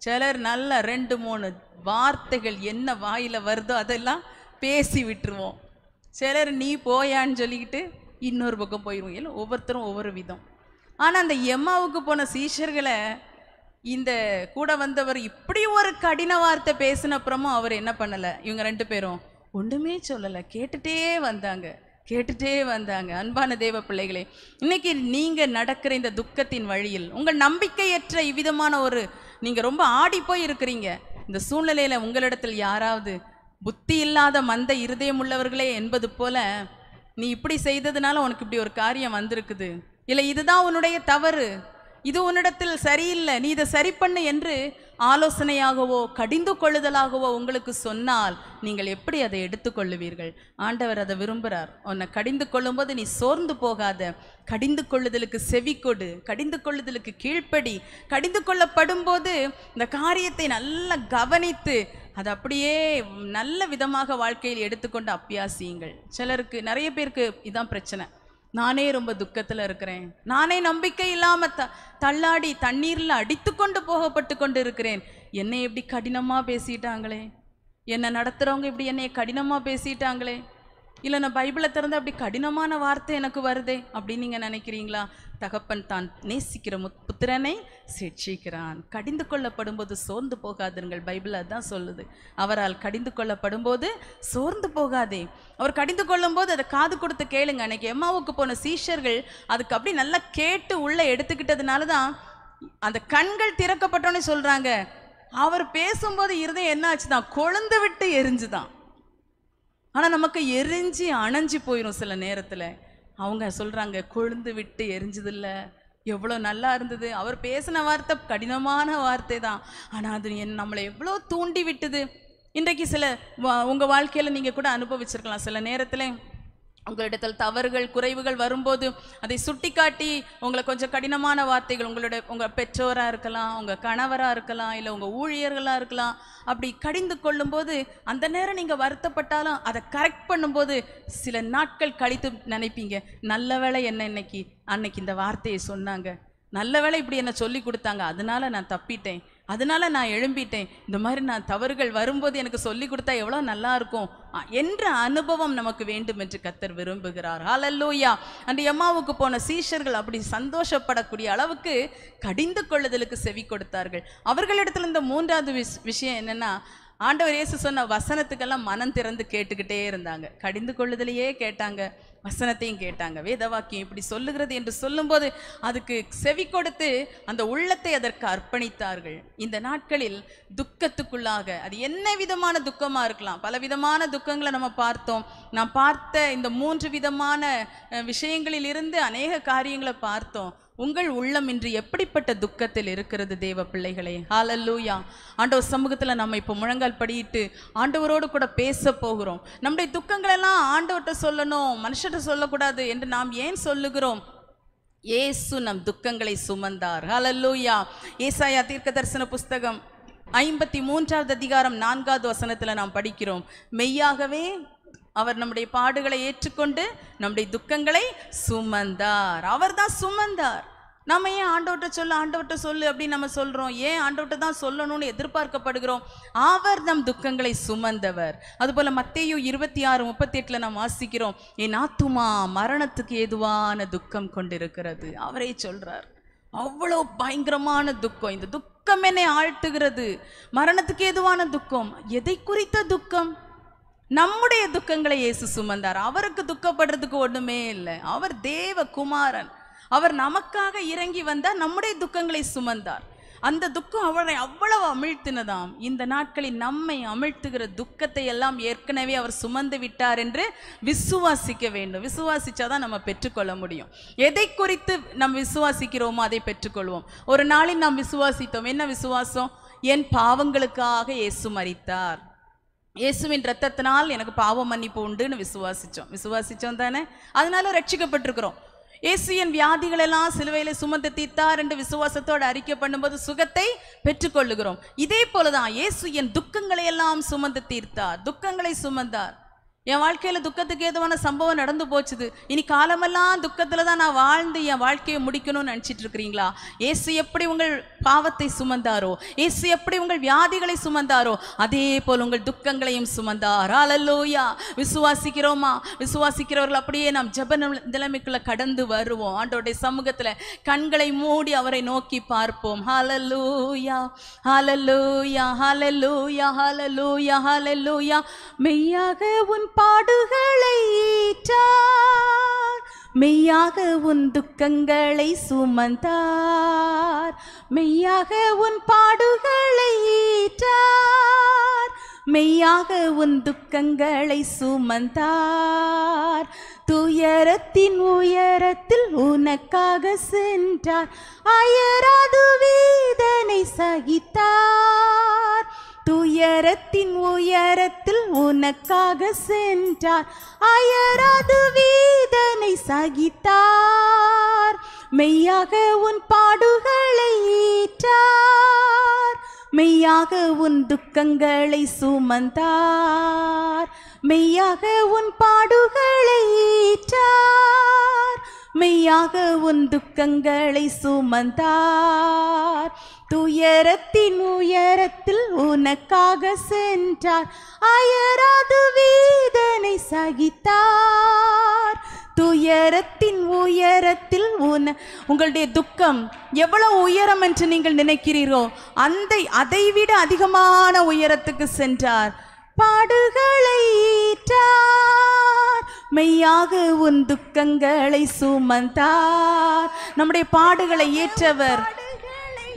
சிலர் நல்ல ரெண்டு மூணு வார்த்தைகள் என்ன வாயில் வருதோ அதெல்லாம் பேசி விட்டுருவோம் சிலர் நீ போயான்னு சொல்லிக்கிட்டு இன்னொரு பக்கம் போயிடுவோம் இல்லை ஒவ்வொருத்தரும் ஒவ்வொரு விதம் ஆனால் அந்த எம்மாவுக்கு போன சீஷர்களை இந்த கூட வந்தவர் இப்படி ஒரு கடின வார்த்தை பேசினப்புறமும் அவர் என்ன பண்ணலை இவங்க ரெண்டு பேரும் ஒன்றுமே சொல்லலை கேட்டுட்டே வந்தாங்க கேட்டுட்டே வந்தாங்க அன்பான தேவ பிள்ளைகளே இன்னைக்கு நீங்கள் நடக்கிற இந்த துக்கத்தின் வழியில் உங்கள் நம்பிக்கையற்ற இவ்விதமான ஒரு நீங்கள் ரொம்ப ஆடி போய் இருக்கிறீங்க இந்த சூழ்நிலையில் உங்களிடத்தில் யாராவது புத்தி இல்லாத மந்த இருதயம் உள்ளவர்களே என்பது போல நீ இப்படி செய்ததுனால உனக்கு இப்படி ஒரு காரியம் வந்திருக்குது இல்லை இதுதான் உன்னுடைய தவறு இது உன்னிடத்தில் சரியில்லை நீ இதை சரி பண்ணு என்று ஆலோசனையாகவோ கடிந்து கொள்ளுதலாகவோ உங்களுக்கு சொன்னால் நீங்கள் எப்படி அதை எடுத்துக்கொள்ளுவீர்கள் ஆண்டவர் அதை விரும்புகிறார் உன்னை கடிந்து கொள்ளும்போது நீ சோர்ந்து போகாத கடிந்து கொள்ளுதலுக்கு செவி கொடு கடிந்து கொள்ளுதலுக்கு கீழ்ப்படி கடிந்து கொள்ளப்படும் போது இந்த காரியத்தை நல்லா கவனித்து அது அப்படியே நல்ல விதமாக வாழ்க்கையில் எடுத்துக்கொண்டு அப்பியாசியுங்கள் சிலருக்கு நிறைய பேருக்கு இதான் பிரச்சனை நானே ரொம்ப துக்கத்தில் இருக்கிறேன் நானே நம்பிக்கை இல்லாமல் த தள்ளாடி தண்ணீரில் அடித்து கொண்டு போகப்பட்டு கொண்டு இருக்கிறேன் என்னை எப்படி கடினமாக பேசிட்டாங்களே என்னை நடத்துகிறவங்க இப்படி என்னை கடினமாக பேசிட்டாங்களே இல்லை நான் பைபிளை திறந்து அப்படி கடினமான வார்த்தை எனக்கு வருதே அப்படின்னு நீங்கள் நினைக்கிறீங்களா தகப்பன் தான் நேசிக்கிற புத்திரனை சிக்ஷிக்கிறான் கடிந்து கொள்ளப்படும்போது சோர்ந்து போகாதுங்கள் பைபிள் அதுதான் சொல்லுது அவரால் கடிந்து கொள்ளப்படும்போது சோர்ந்து போகாதே அவர் கடிந்து கொள்ளும் போது அதை காது கொடுத்து கேளுங்க அன்னைக்கு எம்மாவுக்கு போன சீஷர்கள் அதுக்கு அப்படி நல்லா கேட்டு உள்ளே எடுத்துக்கிட்டதுனால தான் அந்த கண்கள் திறக்கப்பட்டோன்னு சொல்கிறாங்க அவர் பேசும்போது இருந்தே என்ன தான் கொழுந்து விட்டு எரிஞ்சுதான் ஆனால் நமக்கு எரிஞ்சு அணைஞ்சு போயிடும் சில நேரத்தில் அவங்க சொல்கிறாங்க கொழுந்து விட்டு எரிஞ்சதில்லை எவ்வளோ நல்லா இருந்தது அவர் பேசின வார்த்தை கடினமான வார்த்தை தான் ஆனால் அது என் நம்மளை எவ்வளோ தூண்டி விட்டது இன்றைக்கு சில உங்கள் வாழ்க்கையில் நீங்கள் கூட அனுபவிச்சிருக்கலாம் சில நேரத்தில் உங்களிடத்தில் தவறுகள் குறைவுகள் வரும்போது அதை சுட்டிக்காட்டி உங்களை கொஞ்சம் கடினமான வார்த்தைகள் உங்களுடைய உங்கள் பெற்றோராக இருக்கலாம் உங்கள் கணவராக இருக்கலாம் இல்லை உங்கள் ஊழியர்களாக இருக்கலாம் அப்படி கடிந்து கொள்ளும்போது அந்த நேரம் நீங்கள் வருத்தப்பட்டாலும் அதை கரெக்ட் பண்ணும்போது சில நாட்கள் கழித்து நினைப்பீங்க நல்ல வேலை என்ன இன்னைக்கு அன்னைக்கு இந்த வார்த்தையை சொன்னாங்க நல்ல வேலை இப்படி என்ன சொல்லி கொடுத்தாங்க அதனால நான் தப்பிட்டேன் அதனால் நான் எழும்பிட்டேன் இந்த மாதிரி நான் தவறுகள் வரும்போது எனக்கு சொல்லி கொடுத்தா எவ்வளோ நல்லா இருக்கும் என்ற அனுபவம் நமக்கு வேண்டும் என்று கத்தர் விரும்புகிறார் ஹாலல்லூயா அந்த எம்மாவுக்கு போன சீஷர்கள் அப்படி சந்தோஷப்படக்கூடிய அளவுக்கு கடிந்து கொள்ளுதலுக்கு செவி கொடுத்தார்கள் அவர்களிடத்துல இந்த மூன்றாவது விஷ் விஷயம் என்னென்னா ஆண்டவர் இயேசு சொன்ன வசனத்துக்கெல்லாம் மனம் திறந்து கேட்டுக்கிட்டே இருந்தாங்க கடிந்து கொள்ளுதலையே கேட்டாங்க வசனத்தையும் கேட்டாங்க வேதவாக்கியம் இப்படி சொல்லுகிறது என்று சொல்லும்போது அதுக்கு செவி கொடுத்து அந்த உள்ளத்தை அதற்கு அர்ப்பணித்தார்கள் இந்த நாட்களில் துக்கத்துக்குள்ளாக அது என்ன விதமான துக்கமாக இருக்கலாம் பல விதமான துக்கங்களை நம்ம பார்த்தோம் நான் பார்த்த இந்த மூன்று விதமான விஷயங்களிலிருந்து அநேக காரியங்களை பார்த்தோம் உங்கள் உள்ளம் இன்று எப்படிப்பட்ட துக்கத்தில் இருக்கிறது தேவ பிள்ளைகளே ஹாலல்லூயா ஆண்டவர் சமூகத்தில் நம்ம இப்போ முழங்கால் படிட்டு ஆண்டவரோடு கூட பேச போகிறோம் நம்முடைய துக்கங்களெல்லாம் ஆண்டவர்கிட்ட சொல்லணும் மனுஷர்கிட்ட சொல்லக்கூடாது என்று நாம் ஏன் சொல்லுகிறோம் ஏசு நம் துக்கங்களை சுமந்தார் ஹலல்லூயா ஏசாயா தீர்க்க தரிசன புஸ்தகம் ஐம்பத்தி மூன்றாவது அதிகாரம் நான்காவது வசனத்தில் நாம் படிக்கிறோம் மெய்யாகவே அவர் நம்முடைய பாடுகளை ஏற்றுக்கொண்டு நம்முடைய துக்கங்களை சுமந்தார் அவர் தான் சுமந்தார் நம்ம ஏன் ஆண்டவர்கிட்ட சொல்ல ஆண்டவர்கிட்ட சொல்லு அப்படின்னு நம்ம சொல்கிறோம் ஏன் ஆண்டவர்கிட்ட தான் சொல்லணும்னு எதிர்பார்க்கப்படுகிறோம் அவர் நம் துக்கங்களை சுமந்தவர் அதுபோல் மத்தையும் இருபத்தி ஆறு முப்பத்தெட்டில் நாம் வாசிக்கிறோம் என் ஆத்துமா மரணத்துக்கு ஏதுவான துக்கம் கொண்டிருக்கிறது அவரே சொல்கிறார் அவ்வளோ பயங்கரமான துக்கம் இந்த துக்கம் என்னை ஆழ்த்துகிறது மரணத்துக்கு ஏதுவான துக்கம் எதை குறித்த துக்கம் நம்முடைய துக்கங்களை இயேசு சுமந்தார் அவருக்கு துக்கப்படுறதுக்கு ஒன்றுமே இல்லை அவர் தேவ குமாரன் அவர் நமக்காக இறங்கி வந்தார் நம்முடைய துக்கங்களை சுமந்தார் அந்த துக்கம் அவரை அவ்வளவு அமிழ்த்தினதாம் இந்த நாட்களில் நம்மை அமிழ்த்துகிற துக்கத்தை எல்லாம் ஏற்கனவே அவர் சுமந்து விட்டார் என்று விசுவாசிக்க வேண்டும் விசுவாசிச்சாதான் நம்ம பெற்றுக்கொள்ள முடியும் எதை குறித்து நம் விசுவாசிக்கிறோமோ அதை பெற்றுக்கொள்வோம் ஒரு நாளில் நாம் விசுவாசித்தோம் என்ன விசுவாசம் என் பாவங்களுக்காக இயேசு மறித்தார் இயேசுவின் ரத்தத்தினால் எனக்கு பாவம் மன்னிப்பு உண்டுன்னு விசுவாசித்தோம் விசுவாசித்தோம் தானே அதனால ரட்சிக்கப்பட்டிருக்கிறோம் இயேசு என் வியாதிகளெல்லாம் சிலுவையில் சுமந்து தீத்தார் என்று விசுவாசத்தோடு அறிக்கை பண்ணும்போது சுகத்தை பெற்றுக்கொள்ளுகிறோம் இதே போலதான் இயேசு என் துக்கங்களை எல்லாம் சுமந்து தீர்த்தார் துக்கங்களை சுமந்தார் என் வாழ்க்கையில் துக்கத்துக்கு ஏதுவான சம்பவம் நடந்து போச்சுது இனி காலமெல்லாம் துக்கத்தில் தான் நான் வாழ்ந்து என் வாழ்க்கையை முடிக்கணும்னு நினச்சிட்டு இருக்கிறீங்களா ஏசு எப்படி உங்கள் பாவத்தை சுமந்தாரோ ஏசு எப்படி உங்கள் வியாதிகளை சுமந்தாரோ அதே போல் உங்கள் துக்கங்களையும் சுமந்தார் ஆலல்லோயா விசுவாசிக்கிறோமா விசுவாசிக்கிறவர்கள் அப்படியே நாம் ஜப நிலைமைக்குள்ள கடந்து வருவோம் ஆண்டோடைய சமூகத்தில் கண்களை மூடி அவரை நோக்கி பார்ப்போம் hallelujah hallelujah hallelujah hallelujah hallelujah மெய்யாக உன் பாடுகளை ஈற்றார் மெய்யாக உன் துக்கங்களை சுமந்தார் மெய்யாக உன் பாடுகளை ஈற்றார் மெய்யாக உன் துக்கங்களை சுமந்தார் துயரத்தின் உயரத்தில் உனக்காக சென்றார் அயராது வேதனை சகித்தார் துயரத்தின் உயரத்தில் உனக்காக சென்றார் அயராது வீதனை சகித்தார் மெய்யாக உன் பாடுகளை ஈற்றார் மெய்யாக உன் துக்கங்களை சுமந்தார் மெய்யாக உன் பாடுகளை ஈற்றார் மெய்யாக உன் துக்கங்களை சுமந்தார் துயரத்தின் உயரத்தில் உனக்காக சென்றார் அயராது வீதனை சகித்தார் துயரத்தின் உயரத்தில் உன உங்களுடைய துக்கம் எவ்வளவு உயரம் என்று நீங்கள் நினைக்கிறீரோ அந்த அதைவிட அதிகமான உயரத்துக்கு சென்றார் பாடுகளை ஈட்டார் மெய்யாக உன் துக்கங்களை சுமந்தார் நம்முடைய பாடுகளை ஏற்றவர்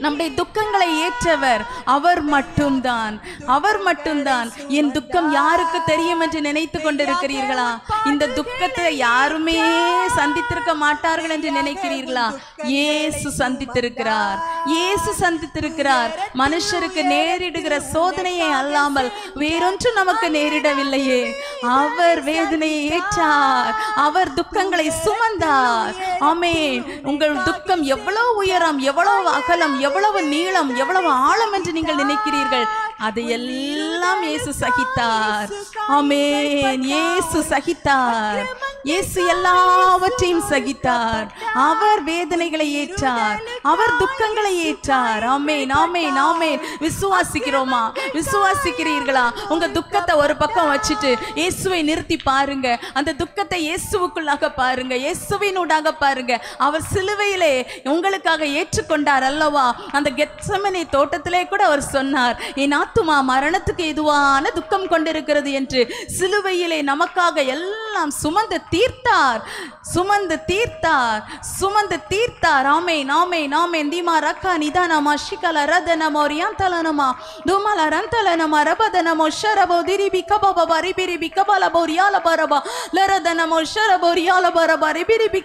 நம்முடைய துக்கங்களை ஏற்றவர் அவர் மட்டும்தான் அவர் மட்டும்தான் என் துக்கம் யாருக்கு தெரியும் என்று நினைத்து கொண்டிருக்கிறீர்களா இந்த துக்கத்தை யாருமே சந்தித்திருக்க மாட்டார்கள் என்று நினைக்கிறீர்களா ஏசு சந்தித்திருக்கிறார் இயேசு சந்தித்திருக்கிறார் மனுஷருக்கு நேரிடுகிற சோதனையை அல்லாமல் வேறொன்றும் நமக்கு நேரிடவில்லையே அவர் வேதனையை ஏற்றார் அவர் துக்கங்களை சுமந்தார் ஆமே உங்கள் துக்கம் எவ்வளவு உயரம் எவ்வளவு அகலம் எவ்வளவு நீளம் எவ்வளவு ஆழம் என்று நீங்கள் நினைக்கிறீர்கள் அதை எல்லாம் இயேசு சகித்தார் ஆமே இயேசு சகித்தார் இயேசு எல்லாவற்றையும் சகித்தார் அவர் வேதனைகளை ஏற்றார் அவர் துக்கங்களை ஏற்றார் ஆமே நாமே நாமே விசுவாசிக்கிறோமா விசுவாசிக்கிறீர்களா உங்க துக்கத்தை ஒரு பக்கம் வச்சுட்டு இயேசுவை நிறுத்தி பாருங்க அந்த துக்கத்தை இயேசுவுக்குள்ளாக பாருங்க ஊடாக பாருங்க அவர் சிலுவையிலே உங்களுக்காக ஏற்றுக்கொண்டார் அல்லவா அந்த கெட்சமனை தோட்டத்திலே கூட அவர் சொன்னார் என் ஆத்துமா மரணத்துக்கு இதுவான துக்கம் கொண்டிருக்கிறது என்று சிலுவையிலே நமக்காக எல்லாம் சுமந்து தீர்த்தார் சுமந்து தீர்த்தார் சுமந்து தீர்த்தார் ஆமே நாமே நாமே தீமா ரக்கா நிதானமா ஷிகல ரதனமோ ரியாந்தலனமா துமல ரந்தலனமா ரபதனமோ ஷரபோ திரிபி கபபா ரிபிரிபி கபலபோ பரபா லரதனமோ ஷரபோ பரபா ரிபிரிபி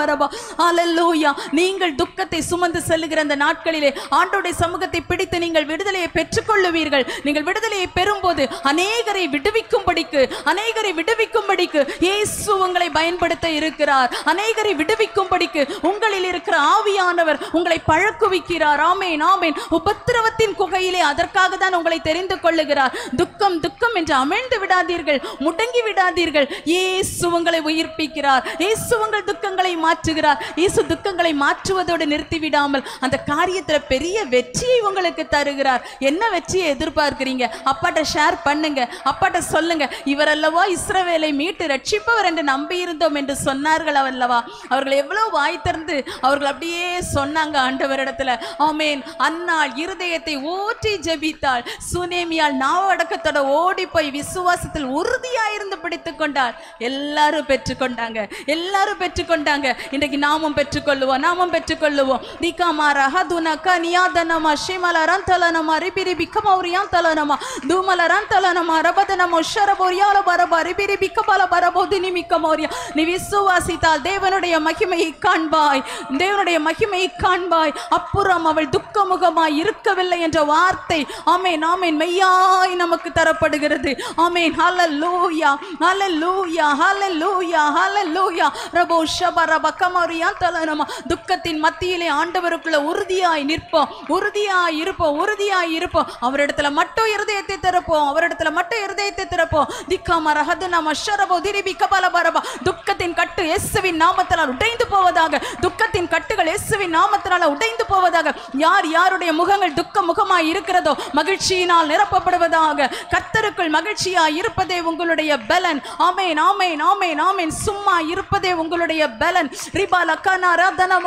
பரபா அலல்லூயா நீங்கள் துக்கத்தை சுமந்து செல்லுகிற அந்த நாட்களிலே ஆண்டோடைய சமூகத்தை பிடித்து நீங்கள் விடுதலையை பெற்றுக்கொள்ளுவீர்கள் நீங்கள் விடுதலையை பெறும்போது அநேகரை விடுவிக்கும்படிக்கு அநேகரை விடுவிக்கும்படிக்கு ஏசு இயேசு உங்களை பயன்படுத்த இருக்கிறார் அநேகரை விடுவிக்கும்படிக்கு உங்களில் இருக்கிற ஆவியானவர் உங்களை பழக்குவிக்கிறார் ஆமேன் ஆமேன் உபத்திரவத்தின் குகையிலே அதற்காக தான் உங்களை தெரிந்து கொள்ளுகிறார் துக்கம் துக்கம் என்று அமிழ்ந்து விடாதீர்கள் முடங்கி விடாதீர்கள் இயேசு உங்களை உயிர்ப்பிக்கிறார் இயேசு உங்கள் துக்கங்களை மாற்றுகிறார் இயேசு துக்கங்களை மாற்றுவதோடு நிறுத்திவிடாமல் அந்த காரியத்தில் பெரிய வெற்றியை உங்களுக்கு தருகிறார் என்ன வெற்றியை எதிர்பார்க்கிறீங்க அப்பாட்ட ஷேர் பண்ணுங்க அப்பாட்ட சொல்லுங்க இவரல்லவா இஸ்ரவேலை மீட்டு ரட்சிப்பவர் என்று நம்பி இருந்தோம் என்று சொன்னார்கள் அவல்லவா அவர்கள் எவ்வளவு வாய் திறந்து அவர்கள் அப்படியே சொன்னாங்க ஆண்டவரிடத்துல ஆமேன் அந்நாள் இருதயத்தை ஊற்றி ஜெபித்தாள் சுனேமியால் நாவடக்கத்தோட ஓடி போய் விசுவாசத்தில் உறுதியாயிருந்து பிடித்து கொண்டார் எல்லாரும் பெற்றுக்கொண்டாங்க எல்லாரும் பெற்றுக்கொண்டாங்க இன்றைக்கு நாமும் பெற்றுக்கொள்ளுவோம் நாமும் பெற்றுக்கொள்ளுவோம் நிகாமா ரஹதுனக்கா நியாதனமா ஷிமலரன் தலனமா ரிபிரி பிக்கமௌரியான் தலனமா தூமலரன் தலனமா ரபதனமோ ஷரபோரியால பரபா ரிபிரி பிக்கபால பரபோதினி நிக்கமோரியா நீ விசுவாசித்தால் தேவனுடைய மகிமையை காண்பாய் தேவனுடைய மகிமையை காண்பாய் அப்புறம் அவள் துக்கமுகமாய் இருக்கவில்லை என்ற வார்த்தை ஆமேன் ஆமேன் மெய்யாய் நமக்கு தரப்படுகிறது ஆமேன் ஹல லூயா ஹல லூயா ஹல லூயா ஹல லூயா ரபோ ஷபர பக்கமோரியா தலனமா துக்கத்தின் மத்தியிலே ஆண்டவருக்குள்ள உறுதியாய் நிற்போம் உறுதியாய் இருப்போம் உறுதியாய் இருப்போம் அவரிடத்துல மட்டும் இருதயத்தை திறப்போம் அவரிடத்துல மட்டும் இருதயத்தை திறப்போம் திக்கமரஹது நம ஷரபோ திரிபி கபலப வரவா துக்கத்தின் கட்டு இயேசுவின் நாமத்தினால் உடைந்து போவதாக துக்கத்தின் கட்டுகள் இயேசுவின் நாமத்தினால் உடைந்து போவதாக யார் யாருடைய முகங்கள் துக்க முகமாய் இருக்கிறதோ மகிழ்ச்சியினால் நிரப்பப்படுவதாக கத்தருக்குள் மகிழ்ச்சியாய் இருப்பதே உங்களுடைய பலன் ஆமேன் ஆமேன் ஆமேன் ஆமேன் சும்மா இருப்பதே உங்களுடைய பலன் ரிபா லக்கானா ரதனம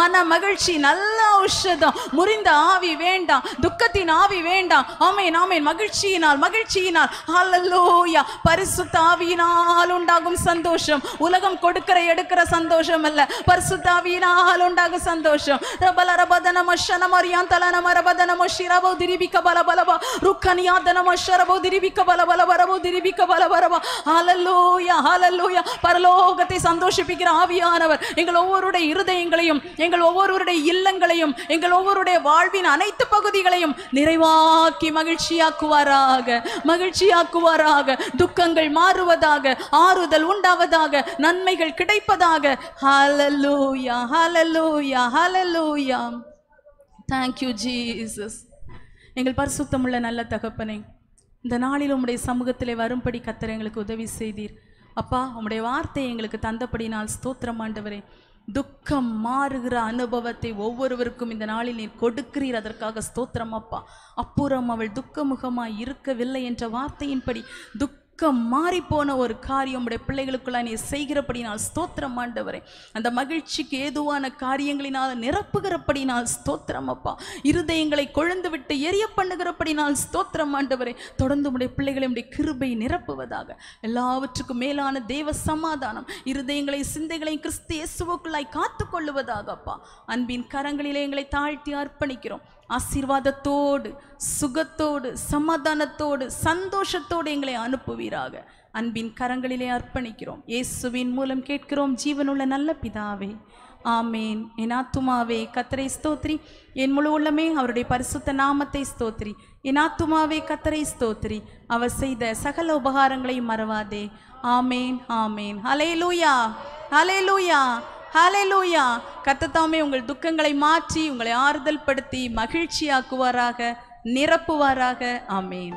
மன மகிழ்ச்சி நல்ல உஷதம் முறிந்த ஆவி வேண்டாம் துக்கத்தின் ஆவி வேண்டாம் ஆமேன் ஆமேன் மகிழ்ச்சியினால் மகிழ்ச்சியினால் ஹalleluya பரிசுத்த ஆவியினால் ஆவியினால் உண்டாகும் சந்தோஷம் உலகம் கொடுக்கிற எடுக்கிற சந்தோஷம் அல்ல பரிசுத்தாவியினால் உண்டாகும் சந்தோஷம் ரபல ரபதனம ஷனமரியான் பல பலபா ருக்கனியா தனம ஷரபோ திரிபிக்க பல பல பரபோ பல பரபா ஹலல்லூயா ஹலல்லூயா பரலோகத்தை சந்தோஷிப்பிக்கிற ஆவியானவர் எங்கள் ஒவ்வொருடைய இருதயங்களையும் எங்கள் ஒவ்வொருவருடைய இல்லங்களையும் எங்கள் ஒவ்வொருடைய வாழ்வின் அனைத்து பகுதிகளையும் நிறைவாக்கி மகிழ்ச்சியாக்குவாராக மகிழ்ச்சியாக்குவாராக துக்கங்கள் மாறுவதாக உண்டாவதாக ஆறுதல் உண்டாவதாக நன்மைகள் கிடைப்பதாக hallelujah hallelujah hallelujah thank you Jesus எங்கள் பரிசுத்தமுள்ள நல்ல தகப்பனை இந்த நாளில் உம்முடைய சமூகத்திலே வரும்படி கத்தர் எங்களுக்கு உதவி செய்தீர் அப்பா உம்முடைய வார்த்தை எங்களுக்கு தந்தபடினால் ஸ்தோத்திரம் ஆண்டவரே துக்கம் மாறுகிற அனுபவத்தை ஒவ்வொருவருக்கும் இந்த நாளில் நீர் கொடுக்கிறீர் அதற்காக ஸ்தோத்திரம் அப்பா அப்புறம் அவள் துக்கமுகமாய் இருக்கவில்லை என்ற வார்த்தையின்படி துக்க மாறி போன ஒரு காரியம் உடைய பிள்ளைகளுக்குள்ள நீ செய்கிறபடினால் ஸ்தோத்திரம் ஆண்டவரே அந்த மகிழ்ச்சிக்கு ஏதுவான காரியங்களினால் நிரப்புகிறபடினால் ஸ்தோத்திரம் அப்பா இருதயங்களை கொழுந்து விட்டு எரிய பண்ணுகிறபடினால் ஸ்தோத்திரம் ஆண்டவரே தொடர்ந்து உடைய பிள்ளைகளை கிருபை நிரப்புவதாக எல்லாவற்றுக்கும் மேலான தேவ சமாதானம் இருதயங்களை சிந்தைகளை கிறிஸ்து இயேசுவுக்குள்ளாய் காத்து கொள்ளுவதாக அப்பா அன்பின் கரங்களிலே எங்களை தாழ்த்தி அர்ப்பணிக்கிறோம் ஆசீர்வாதத்தோடு சுகத்தோடு சமாதானத்தோடு சந்தோஷத்தோடு எங்களை அனுப்புவீராக அன்பின் கரங்களிலே அர்ப்பணிக்கிறோம் இயேசுவின் மூலம் கேட்கிறோம் ஜீவனுள்ள நல்ல பிதாவே ஆமேன் என் ஆத்துமாவே கத்தரை ஸ்தோத்ரி என் முழு உள்ளமே அவருடைய பரிசுத்த நாமத்தை ஸ்தோத்ரி என் ஆத்துமாவே கத்தரை ஸ்தோத்ரி அவர் செய்த சகல உபகாரங்களையும் மறவாதே ஆமேன் ஆமேன் ஹலே லூயா ஹலே லூயா ஹாலே லூயா கத்தத்தாமே உங்கள் துக்கங்களை மாற்றி உங்களை ஆறுதல் படுத்தி மகிழ்ச்சியாக்குவாராக நிரப்புவாராக ஆமேன்